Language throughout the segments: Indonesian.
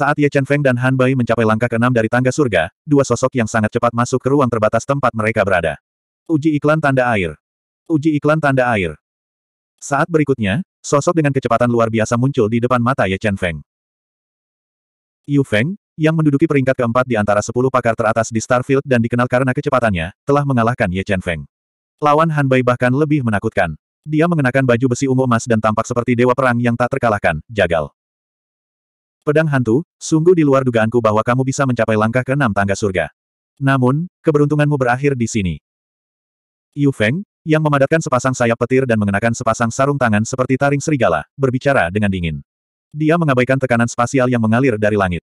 Saat Ye Chen Feng dan Han Bai mencapai langkah keenam dari tangga surga, dua sosok yang sangat cepat masuk ke ruang terbatas tempat mereka berada. Uji iklan tanda air. Uji iklan tanda air. Saat berikutnya, sosok dengan kecepatan luar biasa muncul di depan mata Ye Chen Feng. Yu Feng, yang menduduki peringkat keempat di antara sepuluh pakar teratas di Starfield dan dikenal karena kecepatannya, telah mengalahkan Ye Chen Feng. Lawan Han Bai bahkan lebih menakutkan. Dia mengenakan baju besi ungu emas dan tampak seperti dewa perang yang tak terkalahkan, jagal. Pedang hantu, sungguh di luar dugaanku bahwa kamu bisa mencapai langkah ke enam tangga surga. Namun, keberuntunganmu berakhir di sini. Yu Feng, yang memadatkan sepasang sayap petir dan mengenakan sepasang sarung tangan seperti taring serigala, berbicara dengan dingin. Dia mengabaikan tekanan spasial yang mengalir dari langit.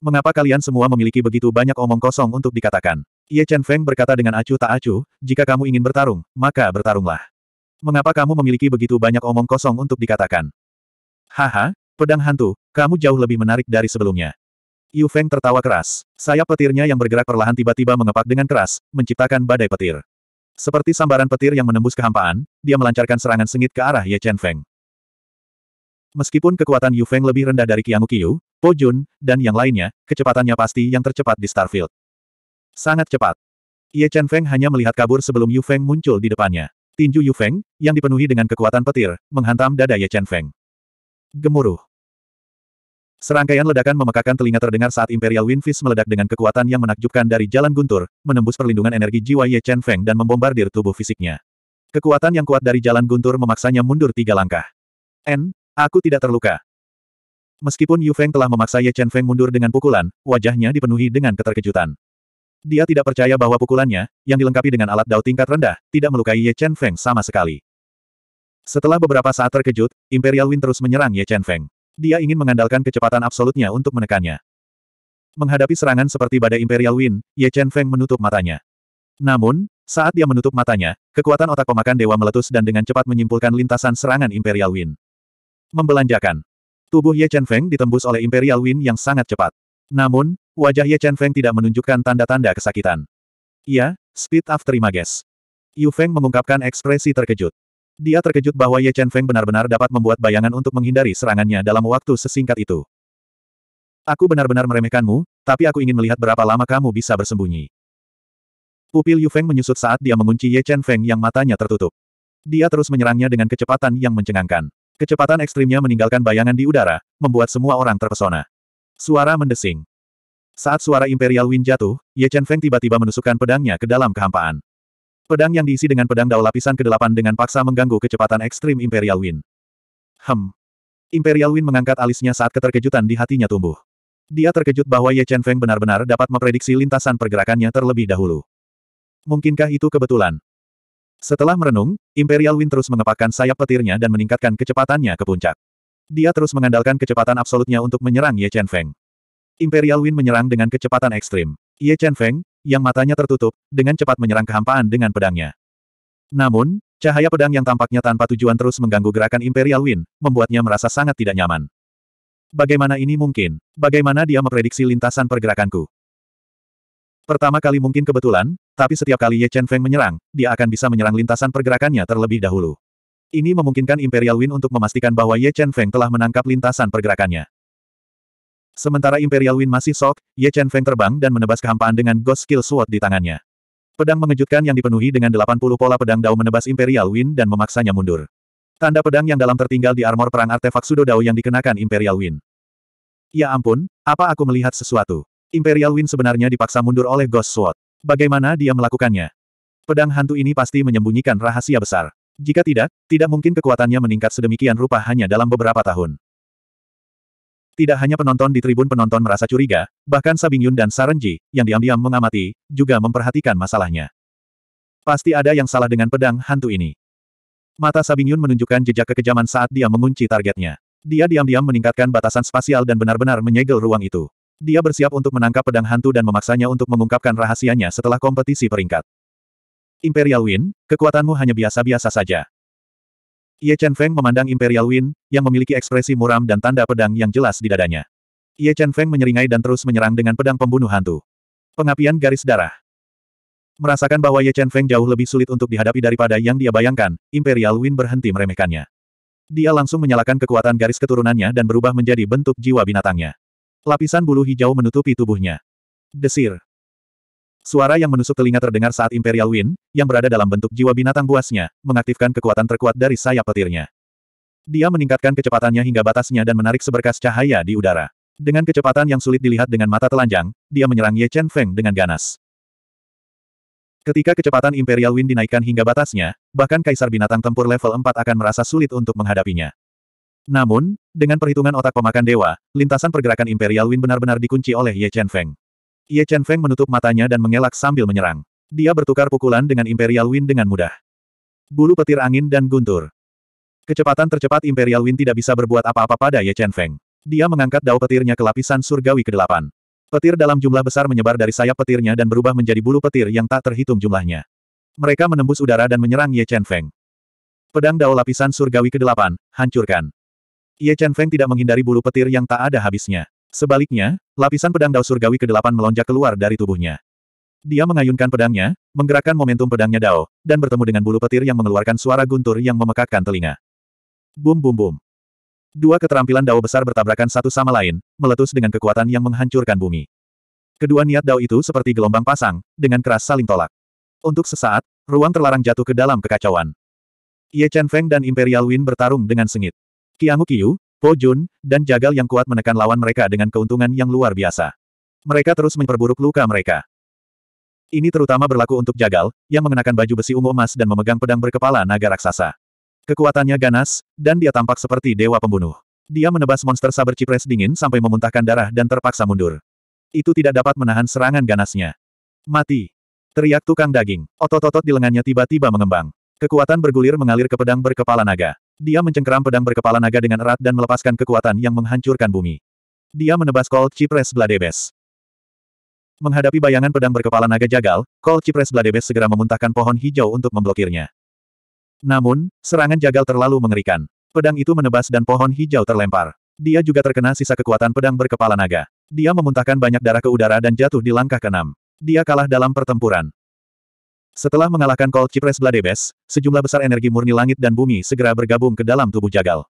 Mengapa kalian semua memiliki begitu banyak omong kosong untuk dikatakan? Ye Chen Feng berkata dengan acuh tak acuh, jika kamu ingin bertarung, maka bertarunglah. Mengapa kamu memiliki begitu banyak omong kosong untuk dikatakan? Haha, Pedang hantu, kamu jauh lebih menarik dari sebelumnya. Yu Feng tertawa keras. Sayap petirnya yang bergerak perlahan tiba-tiba mengepak dengan keras, menciptakan badai petir. Seperti sambaran petir yang menembus kehampaan, dia melancarkan serangan sengit ke arah Ye Chen Feng. Meskipun kekuatan Yu Feng lebih rendah dari Qiang Qiu, Po Jun, dan yang lainnya, kecepatannya pasti yang tercepat di Starfield. Sangat cepat. Ye Chen Feng hanya melihat kabur sebelum Yu Feng muncul di depannya. Tinju Yu Feng, yang dipenuhi dengan kekuatan petir, menghantam dada Ye Chen Feng. Gemuruh. Serangkaian ledakan memekakan telinga terdengar saat Imperial Winfish meledak dengan kekuatan yang menakjubkan dari jalan guntur, menembus perlindungan energi jiwa Ye Chen Feng dan membombardir tubuh fisiknya. Kekuatan yang kuat dari jalan guntur memaksanya mundur tiga langkah. N, aku tidak terluka. Meskipun Yu Feng telah memaksa Ye Chen Feng mundur dengan pukulan, wajahnya dipenuhi dengan keterkejutan. Dia tidak percaya bahwa pukulannya, yang dilengkapi dengan alat dao tingkat rendah, tidak melukai Ye Chen Feng sama sekali. Setelah beberapa saat terkejut, Imperial Win terus menyerang Ye Chen Feng. Dia ingin mengandalkan kecepatan absolutnya untuk menekannya. Menghadapi serangan seperti badai Imperial Wind, Ye Chen Feng menutup matanya. Namun, saat dia menutup matanya, kekuatan otak pemakan dewa meletus dan dengan cepat menyimpulkan lintasan serangan Imperial Wind. Membelanjakan. Tubuh Ye Chen Feng ditembus oleh Imperial Wind yang sangat cepat. Namun, wajah Ye Chen Feng tidak menunjukkan tanda-tanda kesakitan. Ia Speed after images. Yu Feng mengungkapkan ekspresi terkejut. Dia terkejut bahwa Ye Chen Feng benar-benar dapat membuat bayangan untuk menghindari serangannya dalam waktu sesingkat itu. Aku benar-benar meremehkanmu, tapi aku ingin melihat berapa lama kamu bisa bersembunyi. Pupil Yu Feng menyusut saat dia mengunci Ye Chen Feng yang matanya tertutup. Dia terus menyerangnya dengan kecepatan yang mencengangkan. Kecepatan ekstrimnya meninggalkan bayangan di udara, membuat semua orang terpesona. Suara mendesing. Saat suara Imperial Wind jatuh, Ye Chen Feng tiba-tiba menusukkan pedangnya ke dalam kehampaan. Pedang yang diisi dengan pedang dao lapisan ke-8 dengan paksa mengganggu kecepatan ekstrim Imperial Win. Hem. Imperial Win mengangkat alisnya saat keterkejutan di hatinya tumbuh. Dia terkejut bahwa Ye Chen Feng benar-benar dapat memprediksi lintasan pergerakannya terlebih dahulu. Mungkinkah itu kebetulan? Setelah merenung, Imperial Win terus mengepakkan sayap petirnya dan meningkatkan kecepatannya ke puncak. Dia terus mengandalkan kecepatan absolutnya untuk menyerang Ye Chen Feng. Imperial Win menyerang dengan kecepatan ekstrim. Ye Chen Feng, yang matanya tertutup, dengan cepat menyerang kehampaan dengan pedangnya. Namun, cahaya pedang yang tampaknya tanpa tujuan terus mengganggu gerakan Imperial Wind, membuatnya merasa sangat tidak nyaman. Bagaimana ini mungkin? Bagaimana dia memprediksi lintasan pergerakanku? Pertama kali mungkin kebetulan, tapi setiap kali Ye Chen Feng menyerang, dia akan bisa menyerang lintasan pergerakannya terlebih dahulu. Ini memungkinkan Imperial Wind untuk memastikan bahwa Ye Chen Feng telah menangkap lintasan pergerakannya. Sementara Imperial Wind masih sok, Ye Chen Feng terbang dan menebas kehampaan dengan Ghost Skill Sword di tangannya. Pedang mengejutkan yang dipenuhi dengan 80 pola pedang dao menebas Imperial Wind dan memaksanya mundur. Tanda pedang yang dalam tertinggal di armor perang artefak Sudo Dao yang dikenakan Imperial Wind. Ya ampun, apa aku melihat sesuatu? Imperial Wind sebenarnya dipaksa mundur oleh Ghost Sword. Bagaimana dia melakukannya? Pedang hantu ini pasti menyembunyikan rahasia besar. Jika tidak, tidak mungkin kekuatannya meningkat sedemikian rupa hanya dalam beberapa tahun. Tidak hanya penonton di tribun penonton merasa curiga, bahkan Sabing Yun dan Sarenji, yang diam-diam mengamati, juga memperhatikan masalahnya. Pasti ada yang salah dengan pedang hantu ini. Mata Sabing Yun menunjukkan jejak kekejaman saat dia mengunci targetnya. Dia diam-diam meningkatkan batasan spasial dan benar-benar menyegel ruang itu. Dia bersiap untuk menangkap pedang hantu dan memaksanya untuk mengungkapkan rahasianya setelah kompetisi peringkat. Imperial Win, kekuatanmu hanya biasa-biasa saja. Ye Chen Feng memandang Imperial Wind, yang memiliki ekspresi muram dan tanda pedang yang jelas di dadanya. Ye Chen Feng menyeringai dan terus menyerang dengan pedang pembunuh hantu. Pengapian garis darah. Merasakan bahwa Ye Chen Feng jauh lebih sulit untuk dihadapi daripada yang dia bayangkan, Imperial Wind berhenti meremehkannya. Dia langsung menyalakan kekuatan garis keturunannya dan berubah menjadi bentuk jiwa binatangnya. Lapisan bulu hijau menutupi tubuhnya. Desir. Suara yang menusuk telinga terdengar saat Imperial Wind, yang berada dalam bentuk jiwa binatang buasnya, mengaktifkan kekuatan terkuat dari sayap petirnya. Dia meningkatkan kecepatannya hingga batasnya dan menarik seberkas cahaya di udara. Dengan kecepatan yang sulit dilihat dengan mata telanjang, dia menyerang Ye Chen Feng dengan ganas. Ketika kecepatan Imperial Wind dinaikkan hingga batasnya, bahkan Kaisar Binatang Tempur level 4 akan merasa sulit untuk menghadapinya. Namun, dengan perhitungan otak pemakan dewa, lintasan pergerakan Imperial Wind benar-benar dikunci oleh Ye Chen Feng. Ye Chen Feng menutup matanya dan mengelak sambil menyerang. Dia bertukar pukulan dengan Imperial Wind dengan mudah. Bulu petir angin dan guntur. Kecepatan tercepat Imperial Wind tidak bisa berbuat apa-apa pada Ye Chen Feng. Dia mengangkat dao petirnya ke lapisan surgawi ke-8. Petir dalam jumlah besar menyebar dari sayap petirnya dan berubah menjadi bulu petir yang tak terhitung jumlahnya. Mereka menembus udara dan menyerang Ye Chen Feng. Pedang dao lapisan surgawi ke-8, hancurkan. Ye Chen Feng tidak menghindari bulu petir yang tak ada habisnya. Sebaliknya, lapisan pedang Dao Surgawi ke-8 melonjak keluar dari tubuhnya. Dia mengayunkan pedangnya, menggerakkan momentum pedangnya Dao, dan bertemu dengan bulu petir yang mengeluarkan suara guntur yang memekakkan telinga. Bum bum bum. Dua keterampilan Dao besar bertabrakan satu sama lain, meletus dengan kekuatan yang menghancurkan bumi. Kedua niat Dao itu seperti gelombang pasang, dengan keras saling tolak. Untuk sesaat, ruang terlarang jatuh ke dalam kekacauan. Ye Chen Feng dan Imperial Wind bertarung dengan sengit. Qianghu Yu. Po Jun, dan Jagal yang kuat menekan lawan mereka dengan keuntungan yang luar biasa. Mereka terus memperburuk luka mereka. Ini terutama berlaku untuk Jagal, yang mengenakan baju besi ungu emas dan memegang pedang berkepala naga raksasa. Kekuatannya ganas, dan dia tampak seperti dewa pembunuh. Dia menebas monster saber cipres dingin sampai memuntahkan darah dan terpaksa mundur. Itu tidak dapat menahan serangan ganasnya. Mati! Teriak tukang daging. Otot-otot di lengannya tiba-tiba mengembang. Kekuatan bergulir mengalir ke pedang berkepala naga. Dia mencengkeram pedang berkepala naga dengan erat dan melepaskan kekuatan yang menghancurkan bumi. Dia menebas Kol Cipres Bladebes. Menghadapi bayangan pedang berkepala naga jagal, Kol Cipres Bladebes segera memuntahkan pohon hijau untuk memblokirnya. Namun, serangan jagal terlalu mengerikan. Pedang itu menebas dan pohon hijau terlempar. Dia juga terkena sisa kekuatan pedang berkepala naga. Dia memuntahkan banyak darah ke udara dan jatuh di langkah keenam. Dia kalah dalam pertempuran. Setelah mengalahkan Cold Cypress Bladebes, sejumlah besar energi murni langit dan bumi segera bergabung ke dalam tubuh Jagal.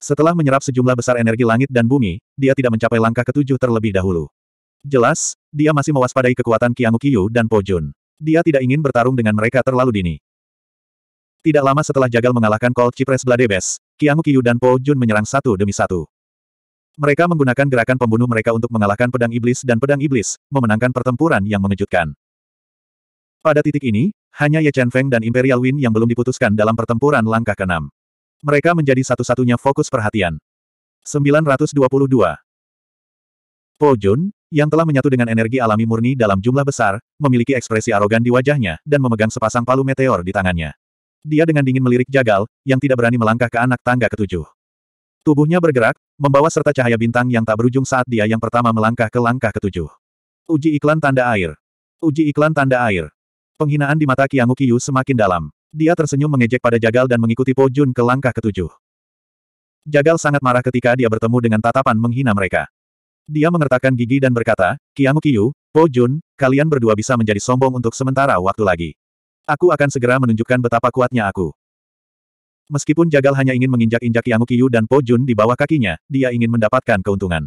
Setelah menyerap sejumlah besar energi langit dan bumi, dia tidak mencapai langkah ketujuh terlebih dahulu. Jelas, dia masih mewaspadai kekuatan Qiang Qiyu dan Pojun. Dia tidak ingin bertarung dengan mereka terlalu dini. Tidak lama setelah Jagal mengalahkan Cold Cypress Bladebes, Qiang Qiyu dan Pojun menyerang satu demi satu. Mereka menggunakan gerakan pembunuh mereka untuk mengalahkan pedang iblis dan pedang iblis, memenangkan pertempuran yang mengejutkan. Pada titik ini, hanya Ye Chen Feng dan Imperial Win yang belum diputuskan dalam pertempuran langkah ke-6. Mereka menjadi satu-satunya fokus perhatian. 922. Po Jun, yang telah menyatu dengan energi alami murni dalam jumlah besar, memiliki ekspresi arogan di wajahnya dan memegang sepasang palu meteor di tangannya. Dia dengan dingin melirik Jagal, yang tidak berani melangkah ke anak tangga ketujuh. Tubuhnya bergerak, membawa serta cahaya bintang yang tak berujung saat dia yang pertama melangkah ke langkah ketujuh. Uji iklan tanda air. Uji iklan tanda air. Penghinaan di mata Qiang semakin dalam. Dia tersenyum mengejek pada Jagal dan mengikuti Po Jun ke langkah ketujuh. Jagal sangat marah ketika dia bertemu dengan tatapan menghina mereka. Dia mengertakkan gigi dan berkata, Qiang Qiyu, Po Jun, kalian berdua bisa menjadi sombong untuk sementara waktu lagi. Aku akan segera menunjukkan betapa kuatnya aku. Meskipun Jagal hanya ingin menginjak-injak Qiang dan Po Jun di bawah kakinya, dia ingin mendapatkan keuntungan.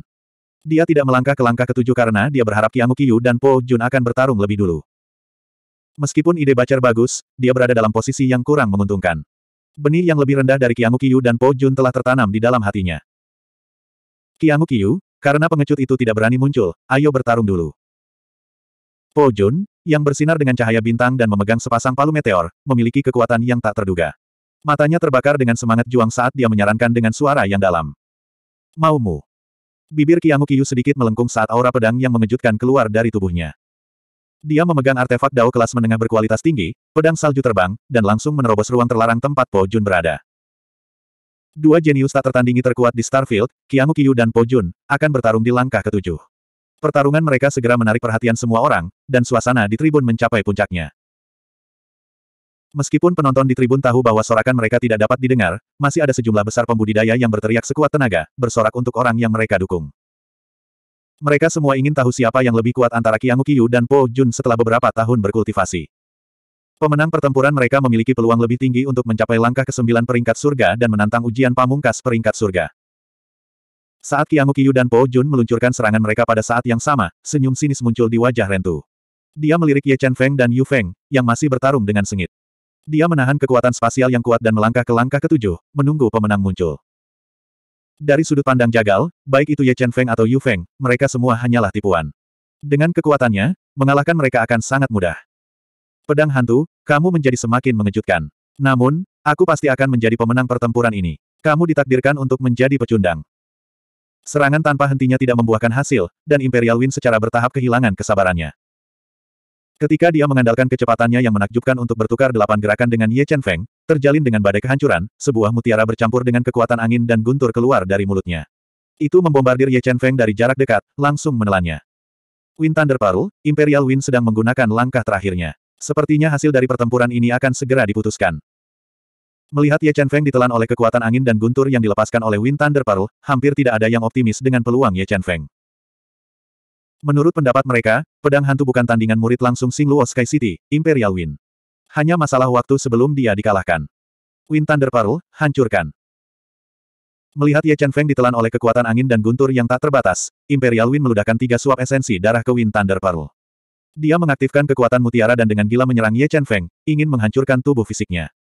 Dia tidak melangkah ke langkah ketujuh karena dia berharap Qiang dan Po Jun akan bertarung lebih dulu. Meskipun ide Bacar bagus, dia berada dalam posisi yang kurang menguntungkan. Benih yang lebih rendah dari Qianggu Kiyu dan Po Jun telah tertanam di dalam hatinya. Qianggu Kiyu, karena pengecut itu tidak berani muncul, ayo bertarung dulu. Po Jun, yang bersinar dengan cahaya bintang dan memegang sepasang palu meteor, memiliki kekuatan yang tak terduga. Matanya terbakar dengan semangat juang saat dia menyarankan dengan suara yang dalam. Maumu. Bibir Qianggu Kiyu sedikit melengkung saat aura pedang yang mengejutkan keluar dari tubuhnya. Dia memegang artefak dao kelas menengah berkualitas tinggi, pedang salju terbang, dan langsung menerobos ruang terlarang tempat Po Jun berada. Dua jenius tak tertandingi terkuat di Starfield, Kiamu Kiyu dan Po Jun, akan bertarung di langkah ketujuh. Pertarungan mereka segera menarik perhatian semua orang, dan suasana di tribun mencapai puncaknya. Meskipun penonton di tribun tahu bahwa sorakan mereka tidak dapat didengar, masih ada sejumlah besar pembudidaya yang berteriak sekuat tenaga, bersorak untuk orang yang mereka dukung. Mereka semua ingin tahu siapa yang lebih kuat antara Qiang Qiyu dan Po Jun setelah beberapa tahun berkultivasi. Pemenang pertempuran mereka memiliki peluang lebih tinggi untuk mencapai langkah ke-9 peringkat surga dan menantang ujian pamungkas peringkat surga. Saat Qiang Qiyu dan Po Jun meluncurkan serangan mereka pada saat yang sama, senyum sinis muncul di wajah Rentu. Dia melirik Ye Chen Feng dan Yu Feng, yang masih bertarung dengan sengit. Dia menahan kekuatan spasial yang kuat dan melangkah ke langkah ketujuh, menunggu pemenang muncul. Dari sudut pandang jagal, baik itu Ye Chen Feng atau Yu Feng, mereka semua hanyalah tipuan. Dengan kekuatannya, mengalahkan mereka akan sangat mudah. Pedang hantu, kamu menjadi semakin mengejutkan. Namun, aku pasti akan menjadi pemenang pertempuran ini. Kamu ditakdirkan untuk menjadi pecundang. Serangan tanpa hentinya tidak membuahkan hasil, dan Imperial Wind secara bertahap kehilangan kesabarannya. Ketika dia mengandalkan kecepatannya yang menakjubkan untuk bertukar delapan gerakan dengan Ye Chen Feng, terjalin dengan badai kehancuran, sebuah mutiara bercampur dengan kekuatan angin dan guntur keluar dari mulutnya. Itu membombardir Ye Chen Feng dari jarak dekat, langsung menelannya. Wind Thunder Parul, Imperial Wind sedang menggunakan langkah terakhirnya. Sepertinya hasil dari pertempuran ini akan segera diputuskan. Melihat Ye Chen Feng ditelan oleh kekuatan angin dan guntur yang dilepaskan oleh Wind Thunder Parul, hampir tidak ada yang optimis dengan peluang Ye Chen Feng. Menurut pendapat mereka, pedang hantu bukan tandingan murid langsung Sing Luo Sky City, Imperial Win. Hanya masalah waktu sebelum dia dikalahkan. Win Thunder Pearl, hancurkan. Melihat Ye Chen Feng ditelan oleh kekuatan angin dan guntur yang tak terbatas, Imperial Win meludahkan tiga suap esensi darah ke Win Thunder Pearl. Dia mengaktifkan kekuatan mutiara dan dengan gila menyerang Ye Chen Feng, ingin menghancurkan tubuh fisiknya.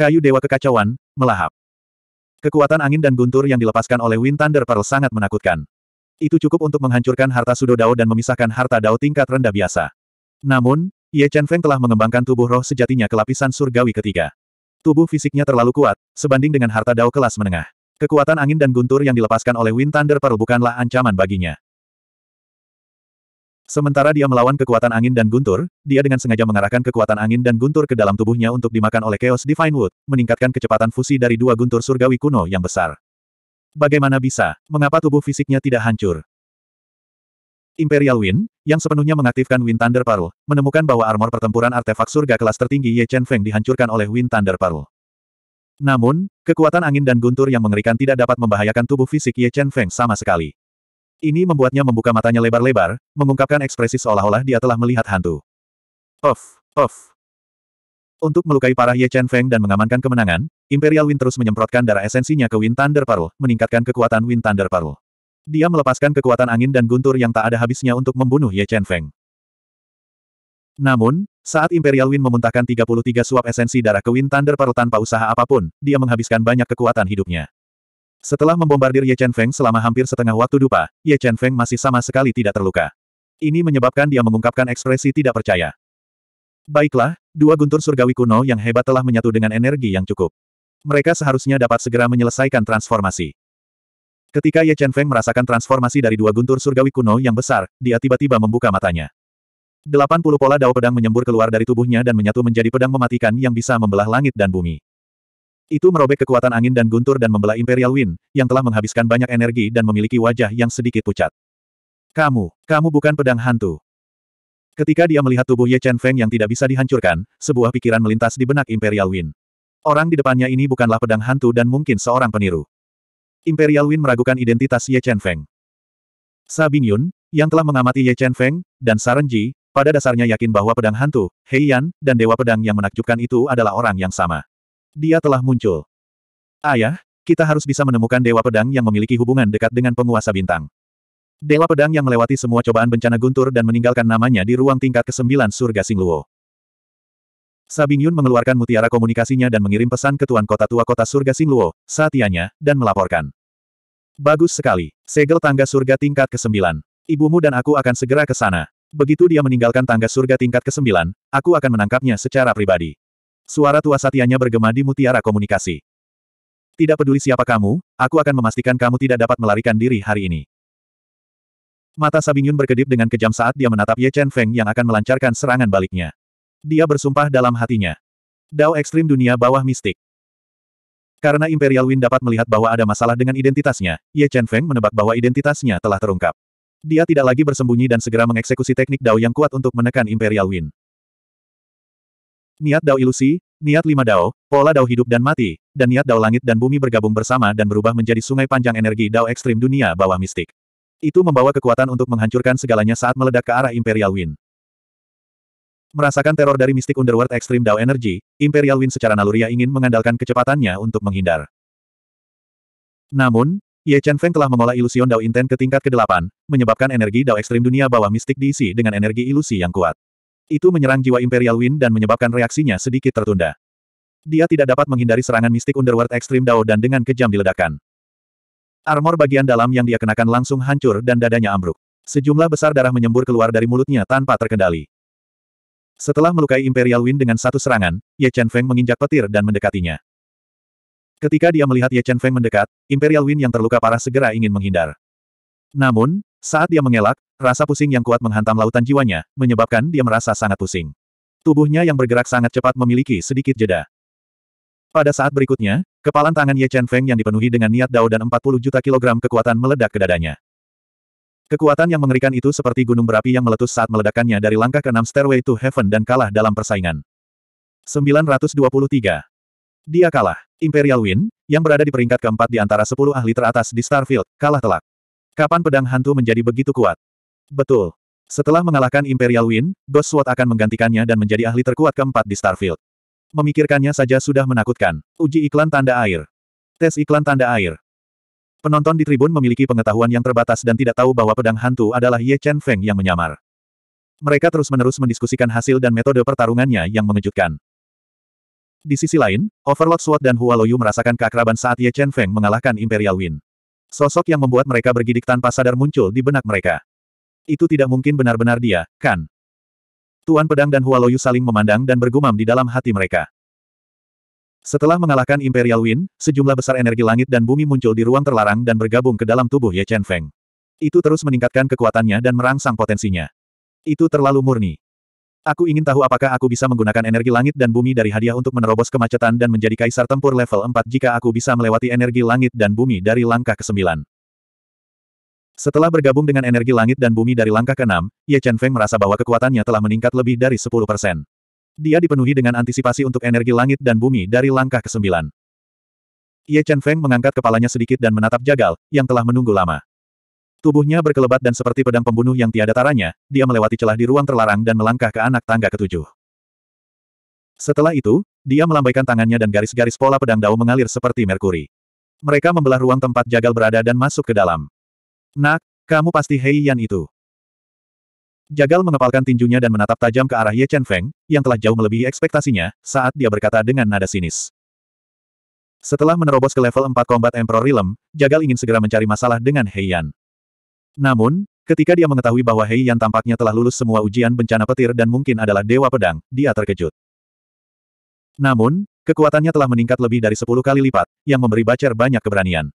Kayu Dewa Kekacauan, melahap. Kekuatan angin dan guntur yang dilepaskan oleh Wind Thunder Pearl sangat menakutkan. Itu cukup untuk menghancurkan harta Sudo Dao dan memisahkan harta Dao tingkat rendah biasa. Namun, Ye Chen Feng telah mengembangkan tubuh roh sejatinya ke lapisan surgawi ketiga. Tubuh fisiknya terlalu kuat, sebanding dengan harta Dao kelas menengah. Kekuatan angin dan guntur yang dilepaskan oleh Wind Thunder Pearl bukanlah ancaman baginya. Sementara dia melawan kekuatan angin dan guntur, dia dengan sengaja mengarahkan kekuatan angin dan guntur ke dalam tubuhnya untuk dimakan oleh Chaos Divine Wood, meningkatkan kecepatan fusi dari dua guntur surgawi kuno yang besar. Bagaimana bisa? Mengapa tubuh fisiknya tidak hancur? Imperial Wind, yang sepenuhnya mengaktifkan Wind Thunder Pearl, menemukan bahwa armor pertempuran artefak surga kelas tertinggi Ye Chen Feng dihancurkan oleh Wind Thunder Pearl. Namun, kekuatan angin dan guntur yang mengerikan tidak dapat membahayakan tubuh fisik Ye Chen Feng sama sekali. Ini membuatnya membuka matanya lebar-lebar, mengungkapkan ekspresi seolah-olah dia telah melihat hantu. Of, of, untuk melukai parah Ye Chen Feng dan mengamankan kemenangan, Imperial Wind terus menyemprotkan darah esensinya ke Wind Thunder Paruh, meningkatkan kekuatan Wind Thunder Paruh. Dia melepaskan kekuatan angin dan guntur yang tak ada habisnya untuk membunuh Ye Chen Feng. Namun, saat Imperial Wind memuntahkan 33 suap esensi darah ke Wind Thunder Paruh tanpa usaha apapun, dia menghabiskan banyak kekuatan hidupnya. Setelah membombardir Ye Chen Feng selama hampir setengah waktu dupa, Ye Chen Feng masih sama sekali tidak terluka. Ini menyebabkan dia mengungkapkan ekspresi tidak percaya. Baiklah, dua guntur surgawi kuno yang hebat telah menyatu dengan energi yang cukup. Mereka seharusnya dapat segera menyelesaikan transformasi. Ketika Ye Chen Feng merasakan transformasi dari dua guntur surgawi kuno yang besar, dia tiba-tiba membuka matanya. Delapan puluh pola dao pedang menyembur keluar dari tubuhnya dan menyatu menjadi pedang mematikan yang bisa membelah langit dan bumi. Itu merobek kekuatan angin dan guntur dan membelah Imperial Wind, yang telah menghabiskan banyak energi dan memiliki wajah yang sedikit pucat. Kamu, kamu bukan pedang hantu. Ketika dia melihat tubuh Ye Chen Feng yang tidak bisa dihancurkan, sebuah pikiran melintas di benak Imperial Win. Orang di depannya ini bukanlah pedang hantu dan mungkin seorang peniru. Imperial Win meragukan identitas Ye Chen Feng. Sa Yun yang telah mengamati Ye Chen Feng, dan Ji pada dasarnya yakin bahwa pedang hantu, Hei Yan, dan Dewa Pedang yang menakjubkan itu adalah orang yang sama. Dia telah muncul. Ayah, kita harus bisa menemukan Dewa Pedang yang memiliki hubungan dekat dengan penguasa bintang. Dewa pedang yang melewati semua cobaan bencana guntur dan meninggalkan namanya di ruang tingkat ke-9 surga Singluo. Sabing Yun mengeluarkan mutiara komunikasinya dan mengirim pesan ke Tuan Kota Tua Kota Surga Singluo, Satianya, dan melaporkan. Bagus sekali. Segel tangga surga tingkat ke-9. Ibumu dan aku akan segera ke sana. Begitu dia meninggalkan tangga surga tingkat ke-9, aku akan menangkapnya secara pribadi. Suara tua Satianya bergema di mutiara komunikasi. Tidak peduli siapa kamu, aku akan memastikan kamu tidak dapat melarikan diri hari ini. Mata Sabing Yun berkedip dengan kejam saat dia menatap Ye Chen Feng yang akan melancarkan serangan baliknya. Dia bersumpah dalam hatinya. Dao Ekstrim Dunia Bawah Mistik. Karena Imperial Wind dapat melihat bahwa ada masalah dengan identitasnya, Ye Chen Feng menebak bahwa identitasnya telah terungkap. Dia tidak lagi bersembunyi dan segera mengeksekusi teknik Dao yang kuat untuk menekan Imperial Wind. Niat Dao Ilusi, Niat Lima Dao, Pola Dao Hidup dan Mati, dan Niat Dao Langit dan Bumi bergabung bersama dan berubah menjadi sungai panjang energi Dao Ekstrim Dunia Bawah Mistik. Itu membawa kekuatan untuk menghancurkan segalanya saat meledak ke arah Imperial Wind. Merasakan teror dari Mystic Underworld Extreme Dao Energy, Imperial Wind secara naluriah ingin mengandalkan kecepatannya untuk menghindar. Namun, Ye Chen Feng telah mengolah ilusion Dao Inten ke tingkat ke-8, menyebabkan energi Dao Ekstrim dunia bawah mistik diisi dengan energi ilusi yang kuat. Itu menyerang jiwa Imperial Wind dan menyebabkan reaksinya sedikit tertunda. Dia tidak dapat menghindari serangan Mystic Underworld Extreme Dao dan dengan kejam diledakkan. Armor bagian dalam yang dia kenakan langsung hancur dan dadanya ambruk. Sejumlah besar darah menyembur keluar dari mulutnya tanpa terkendali. Setelah melukai Imperial Wind dengan satu serangan, Ye Chen Feng menginjak petir dan mendekatinya. Ketika dia melihat Ye Chen Feng mendekat, Imperial Wind yang terluka parah segera ingin menghindar. Namun, saat dia mengelak, rasa pusing yang kuat menghantam lautan jiwanya, menyebabkan dia merasa sangat pusing. Tubuhnya yang bergerak sangat cepat memiliki sedikit jeda. Pada saat berikutnya, Kepalan tangan Ye Chen Feng yang dipenuhi dengan niat dao dan 40 juta kilogram kekuatan meledak ke dadanya. Kekuatan yang mengerikan itu seperti gunung berapi yang meletus saat meledakannya dari langkah ke keenam Stairway to Heaven dan kalah dalam persaingan. 923. Dia kalah. Imperial Win, yang berada di peringkat keempat di antara 10 ahli teratas di Starfield, kalah telak. Kapan pedang hantu menjadi begitu kuat? Betul. Setelah mengalahkan Imperial Win, Ghost Sword akan menggantikannya dan menjadi ahli terkuat keempat di Starfield. Memikirkannya saja sudah menakutkan. Uji iklan tanda air. Tes iklan tanda air. Penonton di tribun memiliki pengetahuan yang terbatas dan tidak tahu bahwa pedang hantu adalah Ye Chen Feng yang menyamar. Mereka terus-menerus mendiskusikan hasil dan metode pertarungannya yang mengejutkan. Di sisi lain, Overlord Sword dan Hua Loyu merasakan keakraban saat Ye Chen Feng mengalahkan Imperial Win. Sosok yang membuat mereka bergidik tanpa sadar muncul di benak mereka. Itu tidak mungkin benar-benar dia, kan? Tuan Pedang dan Hualoyu saling memandang dan bergumam di dalam hati mereka. Setelah mengalahkan Imperial Wind, sejumlah besar energi langit dan bumi muncul di ruang terlarang dan bergabung ke dalam tubuh Ye Chen Feng. Itu terus meningkatkan kekuatannya dan merangsang potensinya. Itu terlalu murni. Aku ingin tahu apakah aku bisa menggunakan energi langit dan bumi dari hadiah untuk menerobos kemacetan dan menjadi kaisar tempur level 4 jika aku bisa melewati energi langit dan bumi dari langkah ke-9. Setelah bergabung dengan energi langit dan bumi dari langkah ke-6, Ye Chen Feng merasa bahwa kekuatannya telah meningkat lebih dari 10 persen. Dia dipenuhi dengan antisipasi untuk energi langit dan bumi dari langkah ke-9. Ye Chen Feng mengangkat kepalanya sedikit dan menatap Jagal, yang telah menunggu lama. Tubuhnya berkelebat dan seperti pedang pembunuh yang tiada taranya, dia melewati celah di ruang terlarang dan melangkah ke anak tangga ketujuh. Setelah itu, dia melambaikan tangannya dan garis-garis pola pedang dao mengalir seperti merkuri. Mereka membelah ruang tempat Jagal berada dan masuk ke dalam. Nak, kamu pasti Hei Yan itu. Jagal mengepalkan tinjunya dan menatap tajam ke arah Ye Chen Feng, yang telah jauh melebihi ekspektasinya, saat dia berkata dengan nada sinis. Setelah menerobos ke level 4 Combat Emperor Realm, Jagal ingin segera mencari masalah dengan Hei Yan. Namun, ketika dia mengetahui bahwa Hei Yan tampaknya telah lulus semua ujian bencana petir dan mungkin adalah Dewa Pedang, dia terkejut. Namun, kekuatannya telah meningkat lebih dari 10 kali lipat, yang memberi Bacer banyak keberanian.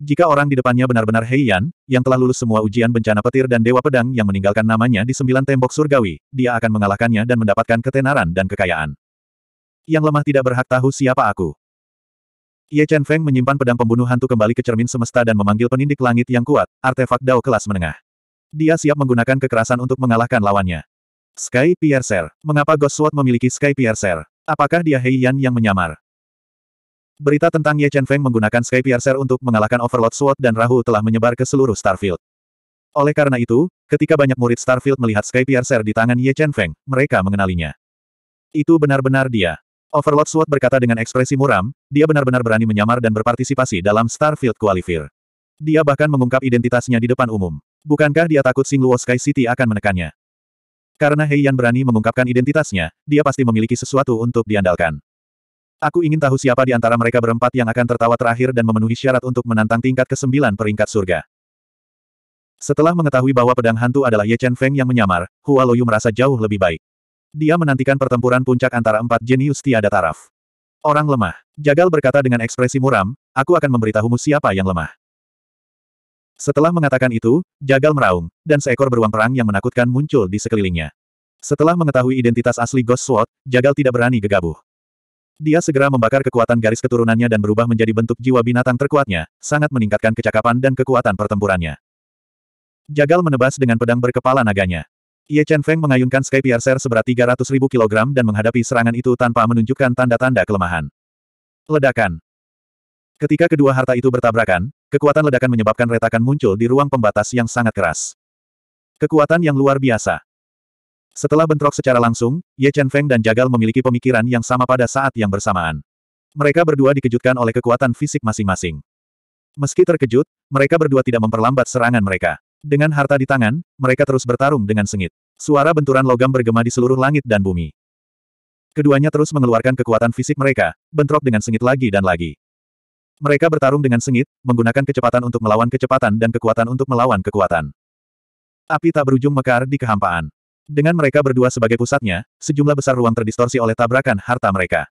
Jika orang di depannya benar-benar Heian, yang telah lulus semua ujian bencana petir dan dewa pedang yang meninggalkan namanya di sembilan tembok surgawi, dia akan mengalahkannya dan mendapatkan ketenaran dan kekayaan. Yang lemah tidak berhak tahu siapa aku. Ye Chen Feng menyimpan pedang pembunuh hantu kembali ke cermin semesta dan memanggil penindik langit yang kuat, artefak Dao kelas menengah. Dia siap menggunakan kekerasan untuk mengalahkan lawannya. Sky Piercer. Mengapa Ghost Sword memiliki Sky Piercer? Apakah dia Heian yang menyamar? Berita tentang Ye Chen Feng menggunakan Sky Piercer untuk mengalahkan Overlord Sword dan Rahu telah menyebar ke seluruh Starfield. Oleh karena itu, ketika banyak murid Starfield melihat Sky Piercer di tangan Ye Chen Feng, mereka mengenalinya. Itu benar-benar dia. Overlord Sword berkata dengan ekspresi muram, dia benar-benar berani menyamar dan berpartisipasi dalam Starfield Qualifier. Dia bahkan mengungkap identitasnya di depan umum. Bukankah dia takut Luo Sky City akan menekannya? Karena Heian berani mengungkapkan identitasnya, dia pasti memiliki sesuatu untuk diandalkan. Aku ingin tahu siapa di antara mereka berempat yang akan tertawa terakhir dan memenuhi syarat untuk menantang tingkat ke-9 peringkat surga. Setelah mengetahui bahwa pedang hantu adalah Ye Chen Feng yang menyamar, Hua Loyu merasa jauh lebih baik. Dia menantikan pertempuran puncak antara empat jenius tiada taraf. Orang lemah. Jagal berkata dengan ekspresi muram, aku akan memberitahumu siapa yang lemah. Setelah mengatakan itu, Jagal meraung, dan seekor beruang perang yang menakutkan muncul di sekelilingnya. Setelah mengetahui identitas asli Ghost Sword, Jagal tidak berani gegabah. Dia segera membakar kekuatan garis keturunannya dan berubah menjadi bentuk jiwa binatang terkuatnya, sangat meningkatkan kecakapan dan kekuatan pertempurannya. Jagal menebas dengan pedang berkepala naganya. Ye Chen Feng mengayunkan Sky Piercer seberat 300 ribu kilogram dan menghadapi serangan itu tanpa menunjukkan tanda-tanda kelemahan. Ledakan. Ketika kedua harta itu bertabrakan, kekuatan ledakan menyebabkan retakan muncul di ruang pembatas yang sangat keras. Kekuatan yang luar biasa. Setelah bentrok secara langsung, Ye Chen Feng dan Jagal memiliki pemikiran yang sama pada saat yang bersamaan. Mereka berdua dikejutkan oleh kekuatan fisik masing-masing. Meski terkejut, mereka berdua tidak memperlambat serangan mereka. Dengan harta di tangan, mereka terus bertarung dengan sengit. Suara benturan logam bergema di seluruh langit dan bumi. Keduanya terus mengeluarkan kekuatan fisik mereka, bentrok dengan sengit lagi dan lagi. Mereka bertarung dengan sengit, menggunakan kecepatan untuk melawan kecepatan dan kekuatan untuk melawan kekuatan. Api tak berujung mekar di kehampaan. Dengan mereka berdua sebagai pusatnya, sejumlah besar ruang terdistorsi oleh tabrakan harta mereka.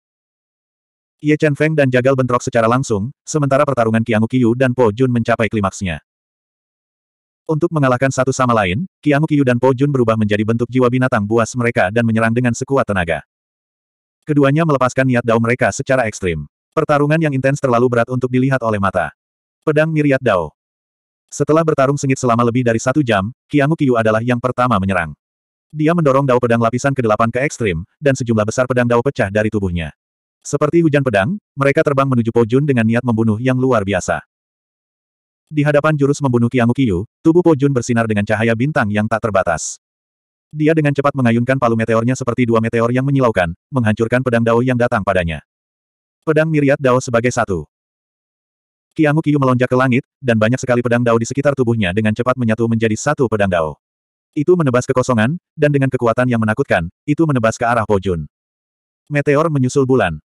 Ye Chen Feng dan Jagal bentrok secara langsung, sementara pertarungan Qianggu Qiyu dan Po Jun mencapai klimaksnya. Untuk mengalahkan satu sama lain, Qianggu Qiyu dan Po Jun berubah menjadi bentuk jiwa binatang buas mereka dan menyerang dengan sekuat tenaga. Keduanya melepaskan niat dao mereka secara ekstrim. Pertarungan yang intens terlalu berat untuk dilihat oleh mata. Pedang Miriat Dao. Setelah bertarung sengit selama lebih dari satu jam, Qianggu Qiyu adalah yang pertama menyerang. Dia mendorong dao pedang lapisan ke-8 ke ekstrim, dan sejumlah besar pedang dao pecah dari tubuhnya. Seperti hujan pedang, mereka terbang menuju Pojun dengan niat membunuh yang luar biasa. Di hadapan jurus membunuh Kiangu Kiyu, tubuh Pojun bersinar dengan cahaya bintang yang tak terbatas. Dia dengan cepat mengayunkan palu meteornya seperti dua meteor yang menyilaukan, menghancurkan pedang Dao yang datang padanya. Pedang Miriat Dao sebagai satu. Kiangu Kiyu melonjak ke langit, dan banyak sekali pedang Dao di sekitar tubuhnya dengan cepat menyatu menjadi satu pedang Dao. Itu menebas kekosongan, dan dengan kekuatan yang menakutkan, itu menebas ke arah Pojun. Meteor menyusul bulan.